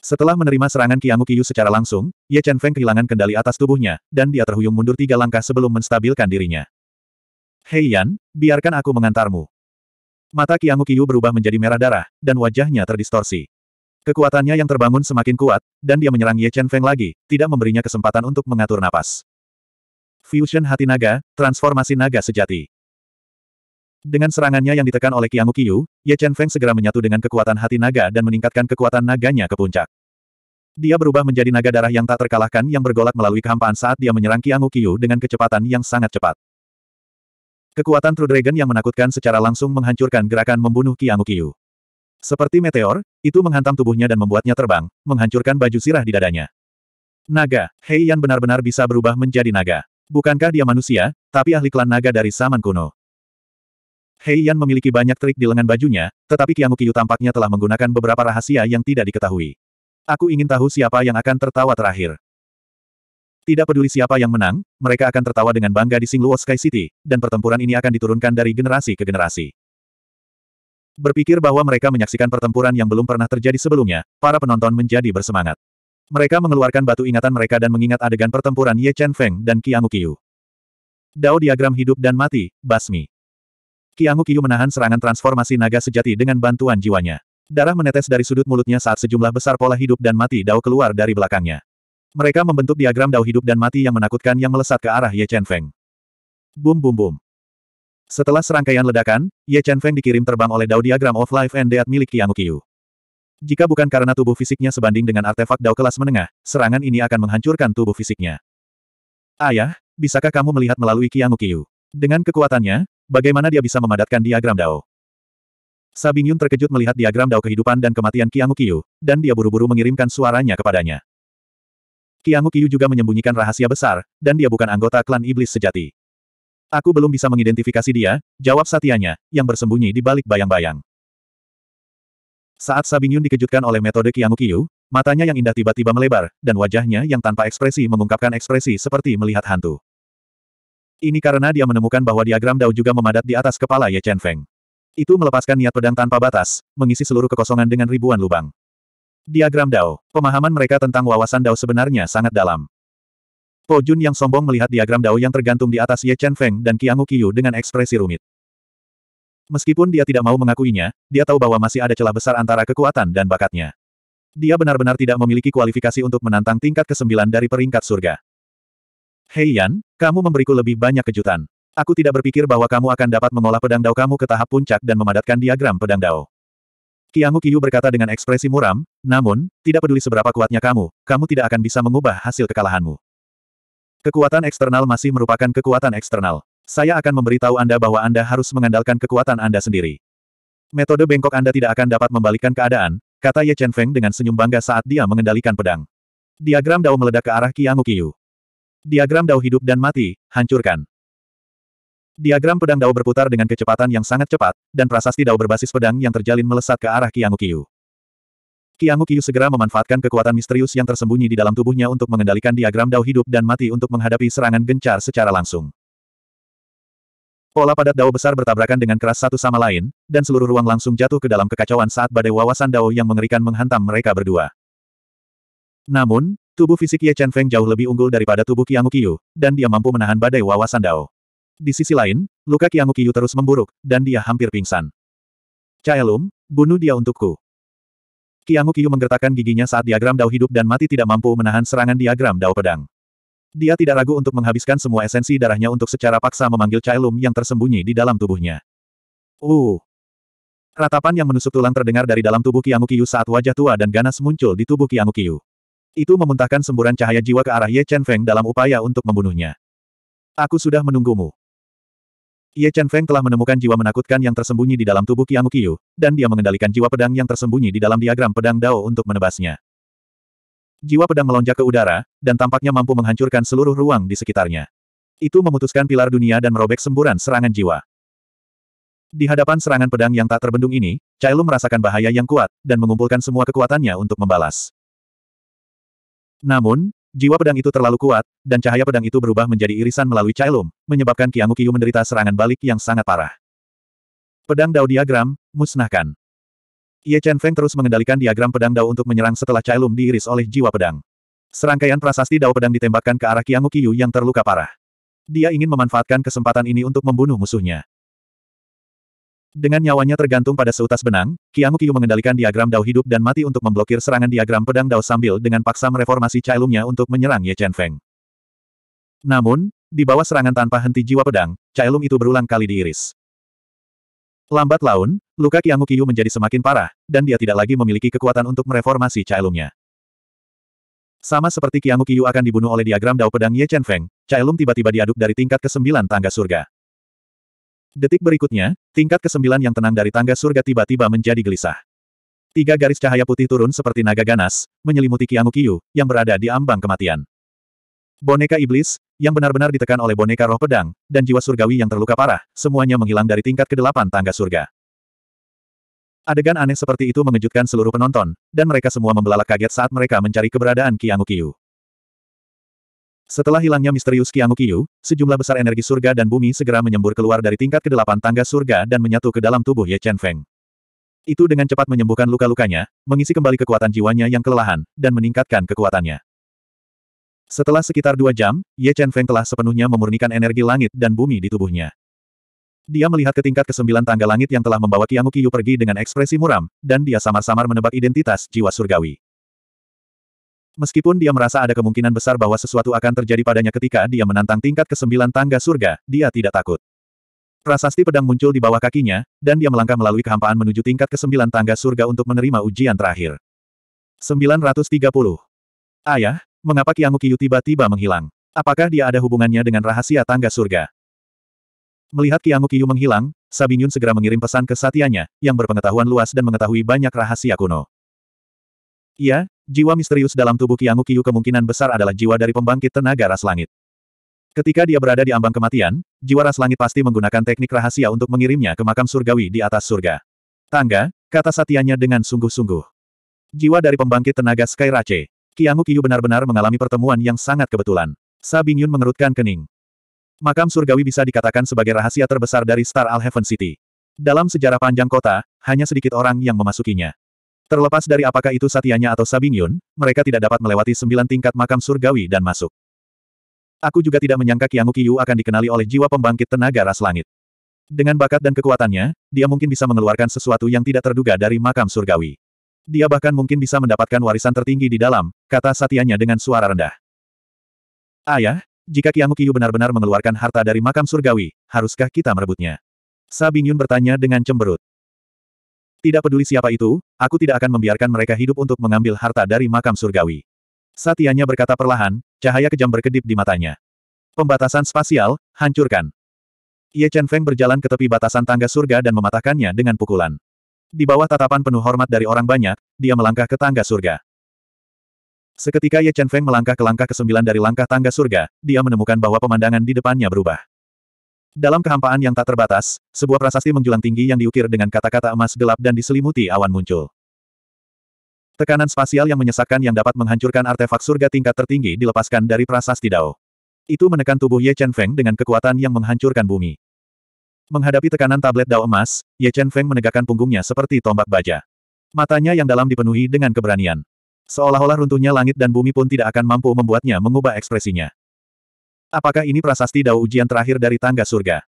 Setelah menerima serangan Qianggu Qiyu secara langsung, Ye Chen Feng kehilangan kendali atas tubuhnya, dan dia terhuyung mundur tiga langkah sebelum menstabilkan dirinya. Hei Yan, biarkan aku mengantarmu. Mata Qianggu Qiyu berubah menjadi merah darah, dan wajahnya terdistorsi. Kekuatannya yang terbangun semakin kuat, dan dia menyerang Ye Chen Feng lagi, tidak memberinya kesempatan untuk mengatur napas. Fusion Hati Naga, Transformasi Naga Sejati dengan serangannya yang ditekan oleh Qianggu Qiyu, Ye Chen Feng segera menyatu dengan kekuatan hati naga dan meningkatkan kekuatan naganya ke puncak. Dia berubah menjadi naga darah yang tak terkalahkan yang bergolak melalui kehampaan saat dia menyerang Qiang Qiyu dengan kecepatan yang sangat cepat. Kekuatan True Dragon yang menakutkan secara langsung menghancurkan gerakan membunuh Qiang Qiyu. Seperti meteor, itu menghantam tubuhnya dan membuatnya terbang, menghancurkan baju sirah di dadanya. Naga, Hei Yan benar-benar bisa berubah menjadi naga. Bukankah dia manusia, tapi ahli klan naga dari zaman kuno. Hei Yan memiliki banyak trik di lengan bajunya, tetapi Qiang Qiyu tampaknya telah menggunakan beberapa rahasia yang tidak diketahui. Aku ingin tahu siapa yang akan tertawa terakhir. Tidak peduli siapa yang menang, mereka akan tertawa dengan bangga di Singluo Sky City, dan pertempuran ini akan diturunkan dari generasi ke generasi. Berpikir bahwa mereka menyaksikan pertempuran yang belum pernah terjadi sebelumnya, para penonton menjadi bersemangat. Mereka mengeluarkan batu ingatan mereka dan mengingat adegan pertempuran Ye Chen Feng dan Qiangu Qiu. Dao diagram hidup dan mati, basmi. Qiangu Qiu menahan serangan transformasi naga sejati dengan bantuan jiwanya. Darah menetes dari sudut mulutnya saat sejumlah besar pola hidup dan mati Dao keluar dari belakangnya. Mereka membentuk diagram Dao hidup dan mati yang menakutkan yang melesat ke arah Ye Chen Feng. Bum bum bum. Setelah serangkaian ledakan, Ye Chen Feng dikirim terbang oleh Dao Diagram of Life and Death milik Qiang Qiu. Jika bukan karena tubuh fisiknya sebanding dengan artefak Dao kelas menengah, serangan ini akan menghancurkan tubuh fisiknya. Ayah, bisakah kamu melihat melalui Qiang Qiu? Dengan kekuatannya, bagaimana dia bisa memadatkan diagram Dao? Sabing Yun terkejut melihat diagram dao kehidupan dan kematian Qiang Qiyu, dan dia buru-buru mengirimkan suaranya kepadanya. Qiang Qiyu juga menyembunyikan rahasia besar, dan dia bukan anggota klan iblis sejati. Aku belum bisa mengidentifikasi dia, jawab Satianya, yang bersembunyi di balik bayang-bayang. Saat Sabing Yun dikejutkan oleh metode Qiang Qiyu, matanya yang indah tiba-tiba melebar, dan wajahnya yang tanpa ekspresi mengungkapkan ekspresi seperti melihat hantu. Ini karena dia menemukan bahwa diagram Dao juga memadat di atas kepala Ye Chen Feng. Itu melepaskan niat pedang tanpa batas, mengisi seluruh kekosongan dengan ribuan lubang. Diagram Dao. Pemahaman mereka tentang wawasan Dao sebenarnya sangat dalam. Po Jun yang sombong melihat diagram Dao yang tergantung di atas Ye Chen Feng dan Qiang Qiyu dengan ekspresi rumit. Meskipun dia tidak mau mengakuinya, dia tahu bahwa masih ada celah besar antara kekuatan dan bakatnya. Dia benar-benar tidak memiliki kualifikasi untuk menantang tingkat ke-9 dari peringkat surga. Hei Yan, kamu memberiku lebih banyak kejutan. Aku tidak berpikir bahwa kamu akan dapat mengolah pedang dao kamu ke tahap puncak dan memadatkan diagram pedang dao. Kiamu Kiyu berkata dengan ekspresi muram, namun, tidak peduli seberapa kuatnya kamu, kamu tidak akan bisa mengubah hasil kekalahanmu. Kekuatan eksternal masih merupakan kekuatan eksternal. Saya akan memberitahu Anda bahwa Anda harus mengandalkan kekuatan Anda sendiri. Metode bengkok Anda tidak akan dapat membalikkan keadaan, kata Ye Chen Feng dengan senyum bangga saat dia mengendalikan pedang. Diagram Dao meledak ke arah Kiamu Kiyu. Diagram Dao hidup dan mati, hancurkan. Diagram pedang Dao berputar dengan kecepatan yang sangat cepat, dan prasasti Dao berbasis pedang yang terjalin melesat ke arah Qianggu Qiu. Qianggu Qiu segera memanfaatkan kekuatan misterius yang tersembunyi di dalam tubuhnya untuk mengendalikan diagram Dao hidup dan mati untuk menghadapi serangan gencar secara langsung. Pola padat Dao besar bertabrakan dengan keras satu sama lain, dan seluruh ruang langsung jatuh ke dalam kekacauan saat badai wawasan Dao yang mengerikan menghantam mereka berdua. Namun, tubuh fisik Ye Chen Feng jauh lebih unggul daripada tubuh Qianggu Qiu, dan dia mampu menahan badai wawasan Dao. Di sisi lain, luka Qiangqiu terus memburuk, dan dia hampir pingsan. Caelum, bunuh dia untukku. Qiangqiu menggertakkan giginya saat diagram dao hidup dan mati tidak mampu menahan serangan diagram dao pedang. Dia tidak ragu untuk menghabiskan semua esensi darahnya untuk secara paksa memanggil Caelum yang tersembunyi di dalam tubuhnya. Uh. Ratapan yang menusuk tulang terdengar dari dalam tubuh Qiangqiu saat wajah tua dan ganas muncul di tubuh Qiangqiu. Itu memuntahkan semburan cahaya jiwa ke arah Ye Chen Feng dalam upaya untuk membunuhnya. Aku sudah menunggumu. Ye Chen Feng telah menemukan jiwa menakutkan yang tersembunyi di dalam tubuh Qiang Qiu, dan dia mengendalikan jiwa pedang yang tersembunyi di dalam diagram pedang Dao untuk menebasnya. Jiwa pedang melonjak ke udara, dan tampaknya mampu menghancurkan seluruh ruang di sekitarnya. Itu memutuskan pilar dunia dan merobek semburan serangan jiwa. Di hadapan serangan pedang yang tak terbendung ini, Cai Lu merasakan bahaya yang kuat, dan mengumpulkan semua kekuatannya untuk membalas. Namun, Jiwa pedang itu terlalu kuat, dan cahaya pedang itu berubah menjadi irisan melalui Cailum, menyebabkan Qianggu Qiu menderita serangan balik yang sangat parah. Pedang Dao Diagram, musnahkan. Ye Chen Feng terus mengendalikan diagram pedang Dao untuk menyerang setelah Cailum diiris oleh jiwa pedang. Serangkaian prasasti Dao pedang ditembakkan ke arah Qianggu Qiu yang terluka parah. Dia ingin memanfaatkan kesempatan ini untuk membunuh musuhnya. Dengan nyawanya tergantung pada seutas benang, Qiangu Qiu mengendalikan diagram Dao hidup dan mati untuk memblokir serangan diagram pedang Dao sambil dengan paksa mereformasi Cailungnya untuk menyerang Ye Chen Feng. Namun, di bawah serangan tanpa henti jiwa pedang, Cailung itu berulang kali diiris. Lambat laun, luka Qiangu Qiu menjadi semakin parah, dan dia tidak lagi memiliki kekuatan untuk mereformasi Cailungnya. Sama seperti Qiangu Qiu akan dibunuh oleh diagram Dao Pedang Ye Chen Feng, Cailung tiba-tiba diaduk dari tingkat ke-9 tangga surga. Detik berikutnya, tingkat kesembilan yang tenang dari tangga surga tiba-tiba menjadi gelisah. Tiga garis cahaya putih turun seperti naga ganas, menyelimuti Kiamu Kiyu, yang berada di ambang kematian. Boneka iblis, yang benar-benar ditekan oleh boneka roh pedang, dan jiwa surgawi yang terluka parah, semuanya menghilang dari tingkat kedelapan tangga surga. Adegan aneh seperti itu mengejutkan seluruh penonton, dan mereka semua membelalak kaget saat mereka mencari keberadaan Kiangu Kiyu. Setelah hilangnya misterius Qiangqiu, sejumlah besar energi surga dan bumi segera menyembur keluar dari tingkat ke-8 tangga surga dan menyatu ke dalam tubuh Ye Chen Feng. Itu dengan cepat menyembuhkan luka-lukanya, mengisi kembali kekuatan jiwanya yang kelelahan, dan meningkatkan kekuatannya. Setelah sekitar dua jam, Ye Chen Feng telah sepenuhnya memurnikan energi langit dan bumi di tubuhnya. Dia melihat ke tingkat ke-9 tangga langit yang telah membawa Qiangqiu pergi dengan ekspresi muram, dan dia samar-samar menebak identitas jiwa surgawi. Meskipun dia merasa ada kemungkinan besar bahwa sesuatu akan terjadi padanya ketika dia menantang tingkat ke-9 tangga surga, dia tidak takut. Prasasti pedang muncul di bawah kakinya, dan dia melangkah melalui kehampaan menuju tingkat ke-9 tangga surga untuk menerima ujian terakhir. 930. Ayah, mengapa Kiangu Kiyu tiba-tiba menghilang? Apakah dia ada hubungannya dengan rahasia tangga surga? Melihat Kiangu Kiyu menghilang, Sabinyun segera mengirim pesan ke satianya, yang berpengetahuan luas dan mengetahui banyak rahasia kuno. Iya, jiwa misterius dalam tubuh Kiangu Kiyu kemungkinan besar adalah jiwa dari pembangkit tenaga ras langit. Ketika dia berada di ambang kematian, jiwa ras langit pasti menggunakan teknik rahasia untuk mengirimnya ke makam surgawi di atas surga. Tangga, kata satianya dengan sungguh-sungguh. Jiwa dari pembangkit tenaga Sky Rache. Kiangu Kiyu benar-benar mengalami pertemuan yang sangat kebetulan. Sabing Yun mengerutkan kening. Makam surgawi bisa dikatakan sebagai rahasia terbesar dari Star Al Heaven City. Dalam sejarah panjang kota, hanya sedikit orang yang memasukinya. Terlepas dari apakah itu Satianya atau Sabinyun, mereka tidak dapat melewati sembilan tingkat makam surgawi dan masuk. Aku juga tidak menyangka Kiangu Kiyu akan dikenali oleh jiwa pembangkit tenaga ras langit. Dengan bakat dan kekuatannya, dia mungkin bisa mengeluarkan sesuatu yang tidak terduga dari makam surgawi. Dia bahkan mungkin bisa mendapatkan warisan tertinggi di dalam, kata Satianya dengan suara rendah. Ayah, jika Kiangu Kiyu benar-benar mengeluarkan harta dari makam surgawi, haruskah kita merebutnya? Sabinyun bertanya dengan cemberut. Tidak peduli siapa itu, aku tidak akan membiarkan mereka hidup untuk mengambil harta dari makam surgawi. Satianya berkata perlahan, cahaya kejam berkedip di matanya. Pembatasan spasial, hancurkan. Ye Chen Feng berjalan ke tepi batasan tangga surga dan mematahkannya dengan pukulan. Di bawah tatapan penuh hormat dari orang banyak, dia melangkah ke tangga surga. Seketika Ye Chen Feng melangkah ke langkah kesembilan dari langkah tangga surga, dia menemukan bahwa pemandangan di depannya berubah. Dalam kehampaan yang tak terbatas, sebuah prasasti menjulang tinggi yang diukir dengan kata-kata emas gelap dan diselimuti awan muncul. Tekanan spasial yang menyesakkan yang dapat menghancurkan artefak surga tingkat tertinggi dilepaskan dari prasasti Dao. Itu menekan tubuh Ye Chen Feng dengan kekuatan yang menghancurkan bumi. Menghadapi tekanan tablet Dao emas, Ye Chen Feng menegakkan punggungnya seperti tombak baja. Matanya yang dalam dipenuhi dengan keberanian. Seolah-olah runtuhnya langit dan bumi pun tidak akan mampu membuatnya mengubah ekspresinya. Apakah ini prasasti dao ujian terakhir dari tangga surga?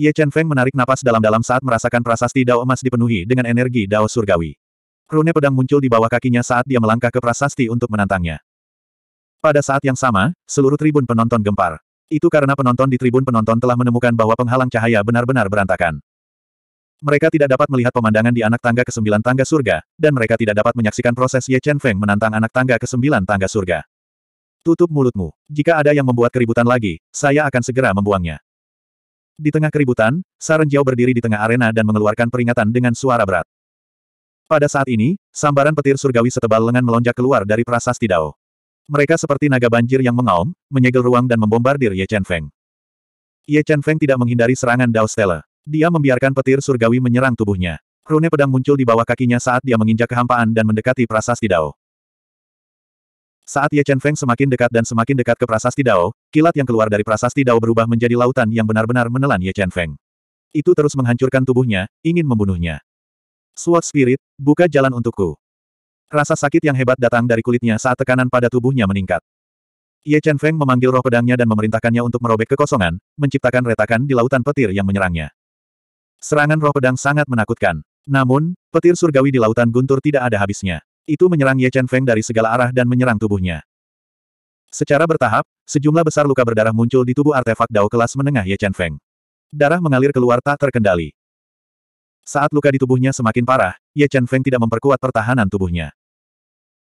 Ye Chen Feng menarik napas dalam-dalam saat merasakan prasasti dao emas dipenuhi dengan energi dao surgawi. Rune pedang muncul di bawah kakinya saat dia melangkah ke prasasti untuk menantangnya. Pada saat yang sama, seluruh tribun penonton gempar. Itu karena penonton di tribun penonton telah menemukan bahwa penghalang cahaya benar-benar berantakan. Mereka tidak dapat melihat pemandangan di anak tangga ke-9 tangga surga, dan mereka tidak dapat menyaksikan proses Ye Chen Feng menantang anak tangga ke-9 tangga surga. Tutup mulutmu. Jika ada yang membuat keributan lagi, saya akan segera membuangnya. Di tengah keributan, Jiao berdiri di tengah arena dan mengeluarkan peringatan dengan suara berat. Pada saat ini, sambaran petir surgawi setebal lengan melonjak keluar dari prasasti Dao. Mereka seperti naga banjir yang mengaum, menyegel ruang dan membombardir Ye Chen Feng. Ye Chen Feng tidak menghindari serangan Dao Stella. Dia membiarkan petir surgawi menyerang tubuhnya. Rune pedang muncul di bawah kakinya saat dia menginjak kehampaan dan mendekati prasasti Dao. Saat Ye Chen Feng semakin dekat dan semakin dekat ke prasasti Dao, kilat yang keluar dari prasasti Dao berubah menjadi lautan yang benar-benar menelan Ye Chen Feng. Itu terus menghancurkan tubuhnya, ingin membunuhnya. Sword Spirit, buka jalan untukku. Rasa sakit yang hebat datang dari kulitnya saat tekanan pada tubuhnya meningkat. Ye Chen Feng memanggil roh pedangnya dan memerintahkannya untuk merobek kekosongan, menciptakan retakan di lautan petir yang menyerangnya. Serangan roh pedang sangat menakutkan. Namun, petir surgawi di lautan guntur tidak ada habisnya. Itu menyerang Ye Chen Feng dari segala arah dan menyerang tubuhnya. Secara bertahap, sejumlah besar luka berdarah muncul di tubuh artefak Dao kelas menengah Ye Chen Feng. Darah mengalir keluar tak terkendali. Saat luka di tubuhnya semakin parah, Ye Chen Feng tidak memperkuat pertahanan tubuhnya.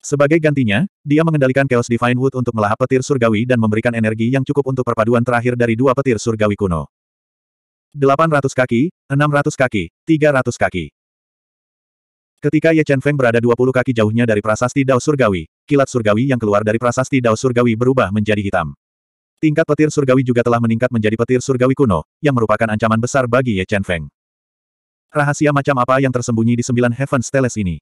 Sebagai gantinya, dia mengendalikan Chaos Divine Wood untuk melahap petir surgawi dan memberikan energi yang cukup untuk perpaduan terakhir dari dua petir surgawi kuno. 800 kaki, 600 kaki, 300 kaki. Ketika Ye Chen Feng berada 20 kaki jauhnya dari prasasti Dao Surgawi, kilat surgawi yang keluar dari prasasti Dao Surgawi berubah menjadi hitam. Tingkat petir surgawi juga telah meningkat menjadi petir surgawi kuno, yang merupakan ancaman besar bagi Ye Chen Feng. Rahasia macam apa yang tersembunyi di sembilan Heaven Steles ini?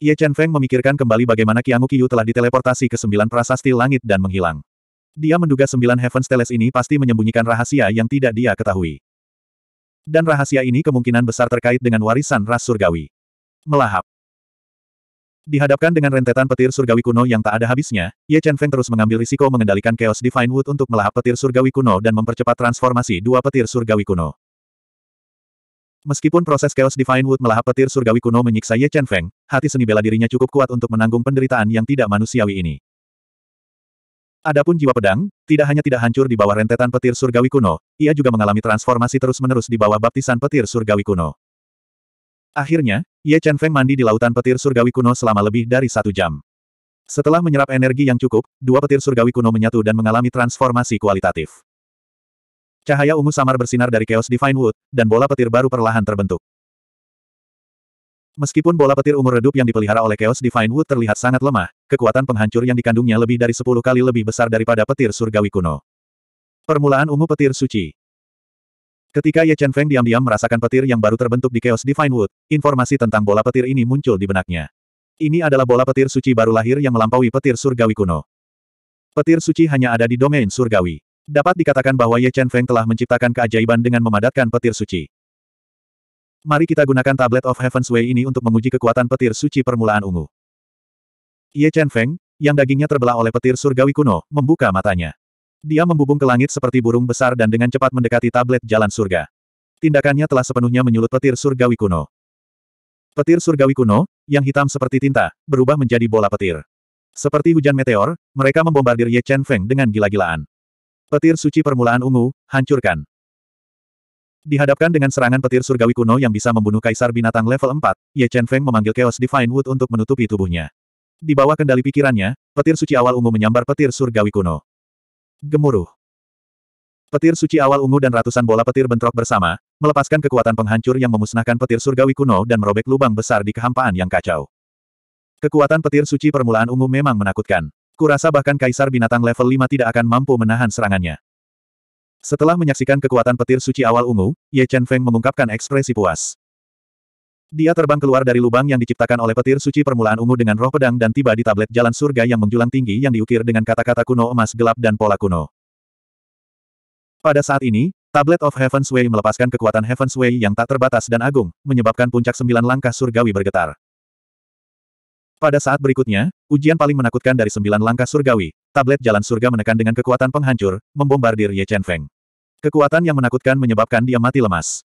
Ye Chen Feng memikirkan kembali bagaimana Qianggu Qiyu telah diteleportasi ke sembilan prasasti langit dan menghilang. Dia menduga sembilan Heaven Steles ini pasti menyembunyikan rahasia yang tidak dia ketahui. Dan rahasia ini kemungkinan besar terkait dengan warisan ras surgawi melahap. Dihadapkan dengan rentetan petir surgawi kuno yang tak ada habisnya, Ye Chen Feng terus mengambil risiko mengendalikan Chaos Divine Wood untuk melahap petir surgawi kuno dan mempercepat transformasi dua petir surgawi kuno. Meskipun proses Chaos Divine Wood melahap petir surgawi kuno menyiksa Ye Chen Feng, hati seni bela dirinya cukup kuat untuk menanggung penderitaan yang tidak manusiawi ini. Adapun jiwa pedang, tidak hanya tidak hancur di bawah rentetan petir surgawi kuno, ia juga mengalami transformasi terus-menerus di bawah baptisan petir surgawi kuno. Akhirnya, Ye Chen Feng mandi di lautan petir surgawi kuno selama lebih dari satu jam. Setelah menyerap energi yang cukup, dua petir surgawi kuno menyatu dan mengalami transformasi kualitatif. Cahaya ungu samar bersinar dari Chaos Divine Wood, dan bola petir baru perlahan terbentuk. Meskipun bola petir ungu redup yang dipelihara oleh Chaos Divine Wood terlihat sangat lemah, kekuatan penghancur yang dikandungnya lebih dari sepuluh kali lebih besar daripada petir surgawi kuno. Permulaan ungu petir suci. Ketika Ye Chen Feng diam-diam merasakan petir yang baru terbentuk di Chaos Divine Wood, informasi tentang bola petir ini muncul di benaknya. Ini adalah bola petir suci baru lahir yang melampaui petir surgawi kuno. Petir suci hanya ada di domain surgawi. Dapat dikatakan bahwa Ye Chen Feng telah menciptakan keajaiban dengan memadatkan petir suci. Mari kita gunakan tablet of Heaven's Way ini untuk menguji kekuatan petir suci permulaan ungu. Ye Chen Feng, yang dagingnya terbelah oleh petir surgawi kuno, membuka matanya. Dia membubung ke langit seperti burung besar dan dengan cepat mendekati tablet jalan surga. Tindakannya telah sepenuhnya menyulut petir surgawi kuno. Petir surgawi kuno, yang hitam seperti tinta, berubah menjadi bola petir. Seperti hujan meteor, mereka membombardir Ye Chen Feng dengan gila-gilaan. Petir suci permulaan ungu, hancurkan. Dihadapkan dengan serangan petir surgawi kuno yang bisa membunuh kaisar binatang level 4, Ye Chen Feng memanggil Chaos Divine Wood untuk menutupi tubuhnya. Di bawah kendali pikirannya, petir suci awal ungu menyambar petir surgawi kuno. Gemuruh. Petir suci awal ungu dan ratusan bola petir bentrok bersama, melepaskan kekuatan penghancur yang memusnahkan petir surgawi kuno dan merobek lubang besar di kehampaan yang kacau. Kekuatan petir suci permulaan ungu memang menakutkan. Kurasa bahkan kaisar binatang level 5 tidak akan mampu menahan serangannya. Setelah menyaksikan kekuatan petir suci awal ungu, Ye Chen Feng mengungkapkan ekspresi puas. Dia terbang keluar dari lubang yang diciptakan oleh petir suci permulaan ungu dengan roh pedang dan tiba di tablet jalan surga yang menjulang tinggi yang diukir dengan kata-kata kuno emas gelap dan pola kuno. Pada saat ini, Tablet of Heaven's Way melepaskan kekuatan Heaven's Way yang tak terbatas dan agung, menyebabkan puncak sembilan langkah surgawi bergetar. Pada saat berikutnya, ujian paling menakutkan dari sembilan langkah surgawi, tablet jalan surga menekan dengan kekuatan penghancur, membombardir Ye Chen Feng. Kekuatan yang menakutkan menyebabkan dia mati lemas.